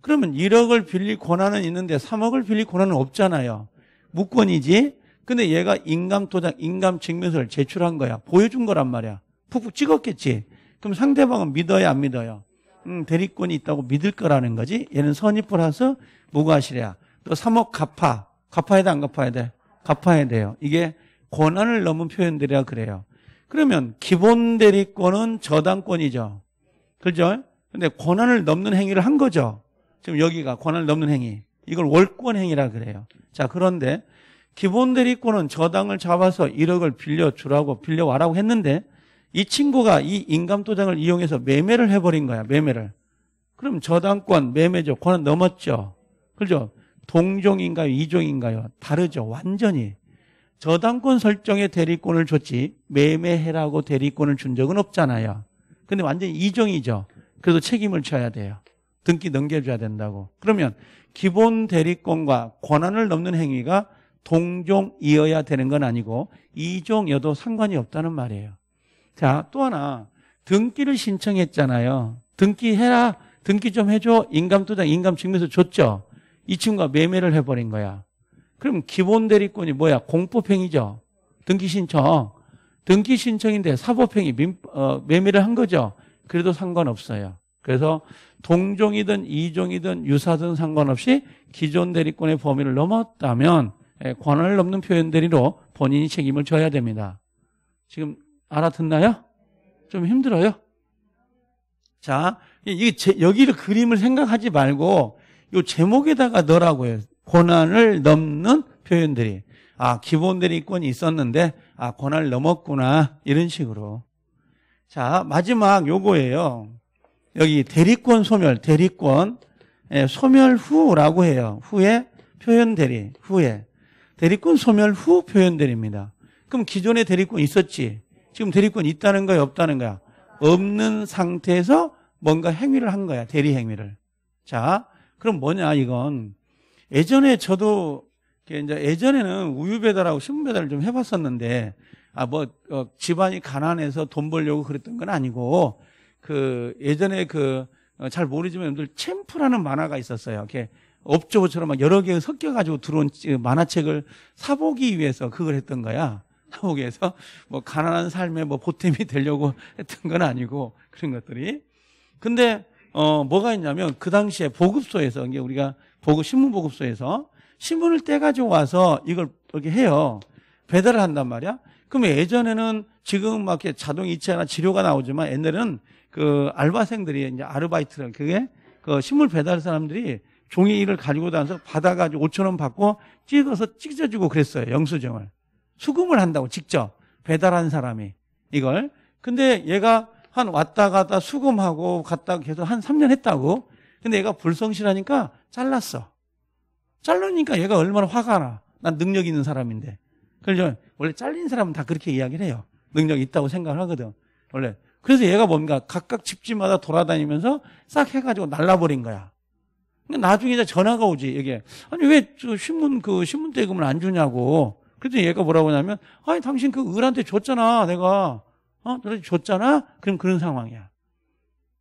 그러면 1억을 빌릴 권한은 있는데 3억을 빌릴 권한은 없잖아요. 무권이지. 근데 얘가 인감도장, 인감증명서를 제출한 거야. 보여준 거란 말이야. 푹푹 찍었겠지. 그럼 상대방은 믿어야 안 믿어요? 음, 대리권이 있다고 믿을 거라는 거지. 얘는 선입을 해서 무과실이야. 또 3억 갚아. 갚아야 돼, 안 갚아야 돼? 갚아야 돼요. 이게 권한을 넘은 표현들이라 그래요. 그러면 기본 대리권은 저당권이죠. 그죠? 근데 권한을 넘는 행위를 한 거죠. 지금 여기가 권한을 넘는 행위. 이걸 월권 행위라 그래요. 자, 그런데 기본 대리권은 저당을 잡아서 1억을 빌려 주라고 빌려 와라고 했는데 이 친구가 이 인감도장을 이용해서 매매를 해버린 거야, 매매를. 그럼 저당권, 매매죠. 권한 넘었죠. 그죠? 동종인가요? 이종인가요? 다르죠. 완전히. 저당권 설정에 대리권을 줬지 매매해라고 대리권을 준 적은 없잖아요. 근데 완전히 이종이죠. 그래도 책임을 져야 돼요. 등기 넘겨줘야 된다고. 그러면 기본 대리권과 권한을 넘는 행위가 동종이어야 되는 건 아니고 이종여도 상관이 없다는 말이에요. 자, 또 하나. 등기를 신청했잖아요. 등기해라. 등기 좀 해줘. 인감도장, 인감증명서 줬죠. 이 친구가 매매를 해버린 거야. 그럼 기본 대리권이 뭐야? 공법행위죠. 등기 신청. 등기 신청인데 사법행위, 민, 어, 매매를 한 거죠. 그래도 상관없어요. 그래서 동종이든 이종이든 유사든 상관없이 기존 대리권의 범위를 넘었다면 권한을 예, 넘는 표현 대리로 본인이 책임을 져야 됩니다. 지금 알아듣나요? 좀 힘들어요? 자, 이게 제, 여기를 그림을 생각하지 말고 요 제목에다가 넣으라고 해요. 권한을 넘는 표현들이. 아, 기본 대리권이 있었는데, 아, 권한을 넘었구나. 이런 식으로. 자, 마지막 요거예요. 여기 대리권 소멸, 대리권. 예, 소멸 후라고 해요. 후에 표현 대리, 후에. 대리권 소멸 후 표현 대리입니다. 그럼 기존에 대리권 있었지. 지금 대리권이 있다는 거야 없다는 거야? 없는 상태에서 뭔가 행위를 한 거야 대리 행위를. 자 그럼 뭐냐 이건 예전에 저도 이제 예전에는 우유 배달하고 신문 배달을 좀 해봤었는데 아 뭐 어, 집안이 가난해서 돈 벌려고 그랬던 건 아니고 그 예전에 그 어, 잘 모르지만 여러분들 챔프라는 만화가 있었어요. 이렇게 업조처럼 여러 개 섞여가지고 들어온 만화책을 사보기 위해서 그걸 했던 거야. 한국에서 뭐 가난한 삶에 뭐 보탬이 되려고 했던 건 아니고 그런 것들이. 근데 어 뭐가 있냐면 그 당시에 보급소에서 이게 우리가 보급 신문 보급소에서 신문을 떼 가지고 와서 이걸 이렇게 해요. 배달을 한단 말이야. 그럼 예전에는 지금 막 이렇게 자동 이체나 지료가 나오지만 옛날에는 그 알바생들이 이제 아르바이트를 그게 그 신문 배달 사람들이 종이 일을 가지고 다녀서 받아가지고 5천 원 받고 찍어서 찢어주고 그랬어요 영수증을. 수금을 한다고 직접 배달한 사람이 이걸 근데 얘가 한 왔다 갔다 수금하고 갔다 계속 한 3년 했다고 근데 얘가 불성실하니까 잘랐어 잘르니까 얘가 얼마나 화가 나 난 능력 있는 사람인데 그래서 원래 잘린 사람은 다 그렇게 이야기를 해요 능력 있다고 생각을 하거든 원래 그래서 얘가 뭔가 각각 집집마다 돌아다니면서 싹 해가지고 날라버린 거야 근데 나중에 이제 전화가 오지 이게 아니 왜 신문 그 신문 대금을 안 주냐고 그랬더니 얘가 뭐라고 하냐면, 아니, 당신 그 을한테 줬잖아, 내가. 어? 너한테 줬잖아? 그럼 그런 상황이야.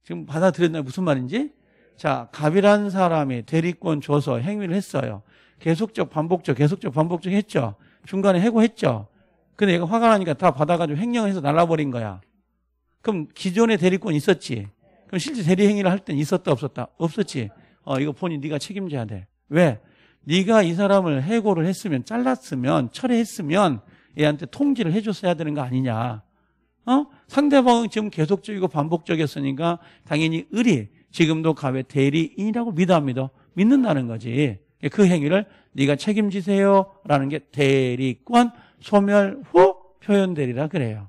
지금 받아들였나요? 무슨 말인지? 자, 갑이라는 사람이 대리권 줘서 행위를 했어요. 계속적, 반복적, 계속적, 반복적 했죠. 중간에 해고했죠. 근데 얘가 화가 나니까 다 받아가지고 횡령해서 날라버린 거야. 그럼 기존의 대리권 있었지? 그럼 실제 대리 행위를 할 땐 있었다 없었다? 없었지? 어, 이거 본인 네가 책임져야 돼. 왜? 네가 이 사람을 해고를 했으면 잘랐으면 철회했으면 얘한테 통지를 해줬어야 되는 거 아니냐. 어? 상대방은 지금 계속적이고 반복적이었으니까 당연히 을이 지금도 가외 대리인이라고 믿어 합니다. 믿는다는 거지. 그 행위를 네가 책임지세요라는 게 대리권 소멸 후표현대리라 그래요.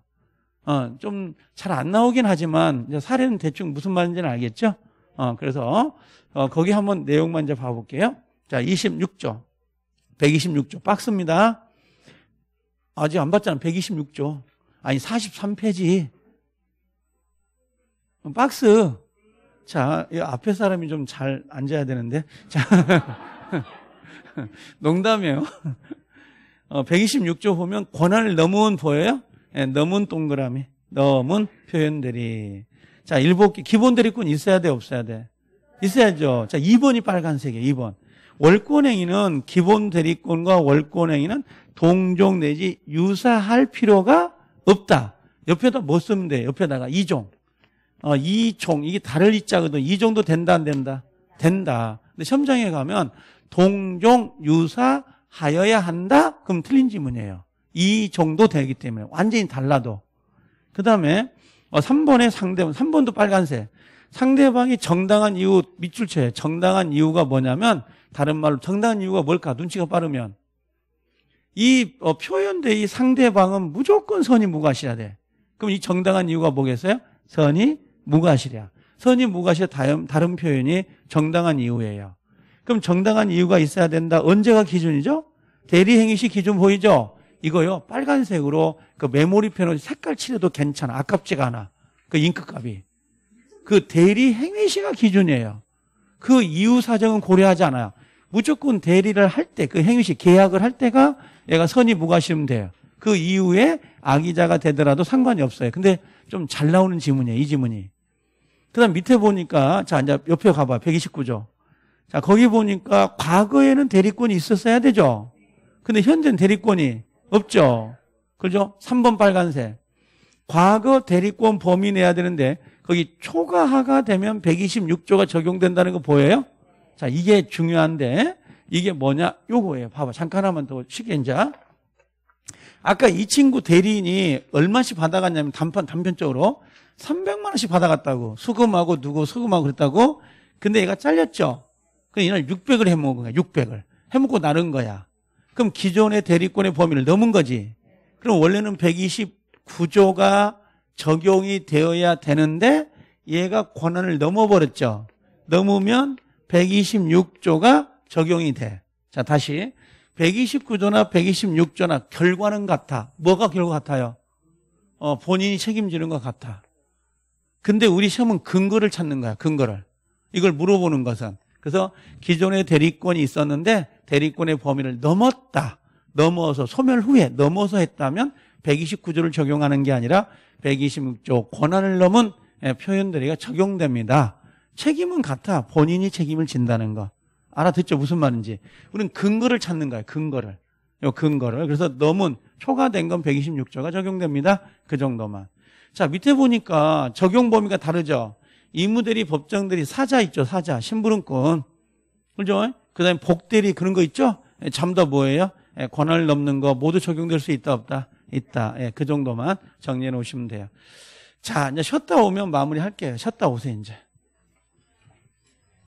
어, 좀 잘 안 나오긴 하지만 사례는 대충 무슨 말인지는 알겠죠? 어, 그래서 어, 거기 한번 내용만 이제 봐볼게요. 자, 26조. 126조. 박스입니다. 아직 안 봤잖아. 126조. 아니, 43페이지. 어, 박스. 자, 이 앞에 사람이 좀 잘 앉아야 되는데. 자. [laughs] 농담이에요. 어, 126조 보면 권한을 넘은 보여요? 네, 넘은 동그라미. 넘은 표현들이. 자, 일곱 기본 대리꾼 있어야 돼, 없어야 돼? 있어야죠. 자, 2번이 빨간색이에요, 2번. 월권행위는 기본 대리권과 월권행위는 동종 내지 유사할 필요가 없다. 옆에다 뭐 쓰면 돼? 옆에다가 이종. 어, 이종. 이게 다를 이자거든. 이종도 된다, 안 된다? 된다. 근데 시험장에 가면 동종 유사하여야 한다? 그럼 틀린 지문이에요. 이정도 되기 때문에. 완전히 달라도. 그 다음에 어, 3번의 상대방. 3번도 빨간색. 상대방이 정당한 이유 밑줄 쳐요. 정당한 이유가 뭐냐면 다른 말로 정당한 이유가 뭘까? 눈치가 빠르면. 이 어, 표현돼 이 상대방은 무조건 선이 무가시이야 돼. 그럼 이 정당한 이유가 뭐겠어요? 선이 무가시랴 선이 무과실 다른, 다른 표현이 정당한 이유예요. 그럼 정당한 이유가 있어야 된다. 언제가 기준이죠? 대리행위 시 기준 보이죠? 이거요. 빨간색으로 그 메모리 펜으로 색깔 칠해도 괜찮아. 아깝지가 않아. 그 잉크값이. 그 대리행위 시가 기준이에요. 그 이유 사정은 고려하지 않아요. 무조건 대리를 할 때, 그 행위시 계약을 할 때가 얘가 선이 무과시면 돼요. 그 이후에 악의자가 되더라도 상관이 없어요. 근데 좀 잘 나오는 지문이에요, 이 지문이. 그 다음 밑에 보니까, 자, 이제 옆에 가봐. 129조. 자, 거기 보니까 과거에는 대리권이 있었어야 되죠. 근데 현재는 대리권이 없죠. 그죠? 3번 빨간색. 과거 대리권 범위 내야 되는데, 거기 초과하가 되면 126조가 적용된다는 거 보여요? 자, 이게 중요한데 이게 뭐냐? 요거예요. 봐봐. 잠깐 하면 더 쉽게 이제 아까 이 친구 대리인이 얼마씩 받아갔냐면 단편 단편적으로 300만 원씩 받아갔다고 수금하고 누구 수금하고 그랬다고 근데 얘가 잘렸죠. 그럼 이날 600을 해먹은 거야. 600을 해먹고 나른 거야. 그럼 기존의 대리권의 범위를 넘은 거지. 그럼 원래는 129조가 적용이 되어야 되는데 얘가 권한을 넘어버렸죠. 넘으면 126조가 적용이 돼. 자, 다시. 129조나 126조나 결과는 같아. 뭐가 결과 같아요? 어, 본인이 책임지는 것 같아. 근데 우리 시험은 근거를 찾는 거야, 근거를. 이걸 물어보는 것은. 그래서 기존의 대리권이 있었는데 대리권의 범위를 넘었다. 넘어서, 소멸 후에 넘어서 했다면 129조를 적용하는 게 아니라 126조 권한을 넘은 예, 표현들이 적용됩니다. 책임은 같아. 본인이 책임을 진다는 거. 알아듣죠? 무슨 말인지. 우리는 근거를 찾는 거야 근거를. 요 근거를. 그래서 넘은 초과된 건 126조가 적용됩니다. 그 정도만. 자, 밑에 보니까 적용 범위가 다르죠? 이무대리 법정대리, 사자 있죠? 사자. 심부름꾼. 그죠? 그 다음에 복대리 그런 거 있죠? 예, 잠도 뭐예요? 예, 권한을 넘는 거 모두 적용될 수 있다 없다? 있다. 예, 그 정도만 정리해 놓으시면 돼요. 자, 이제 쉬었다 오면 마무리할게요. 쉬었다 오세요, 이제.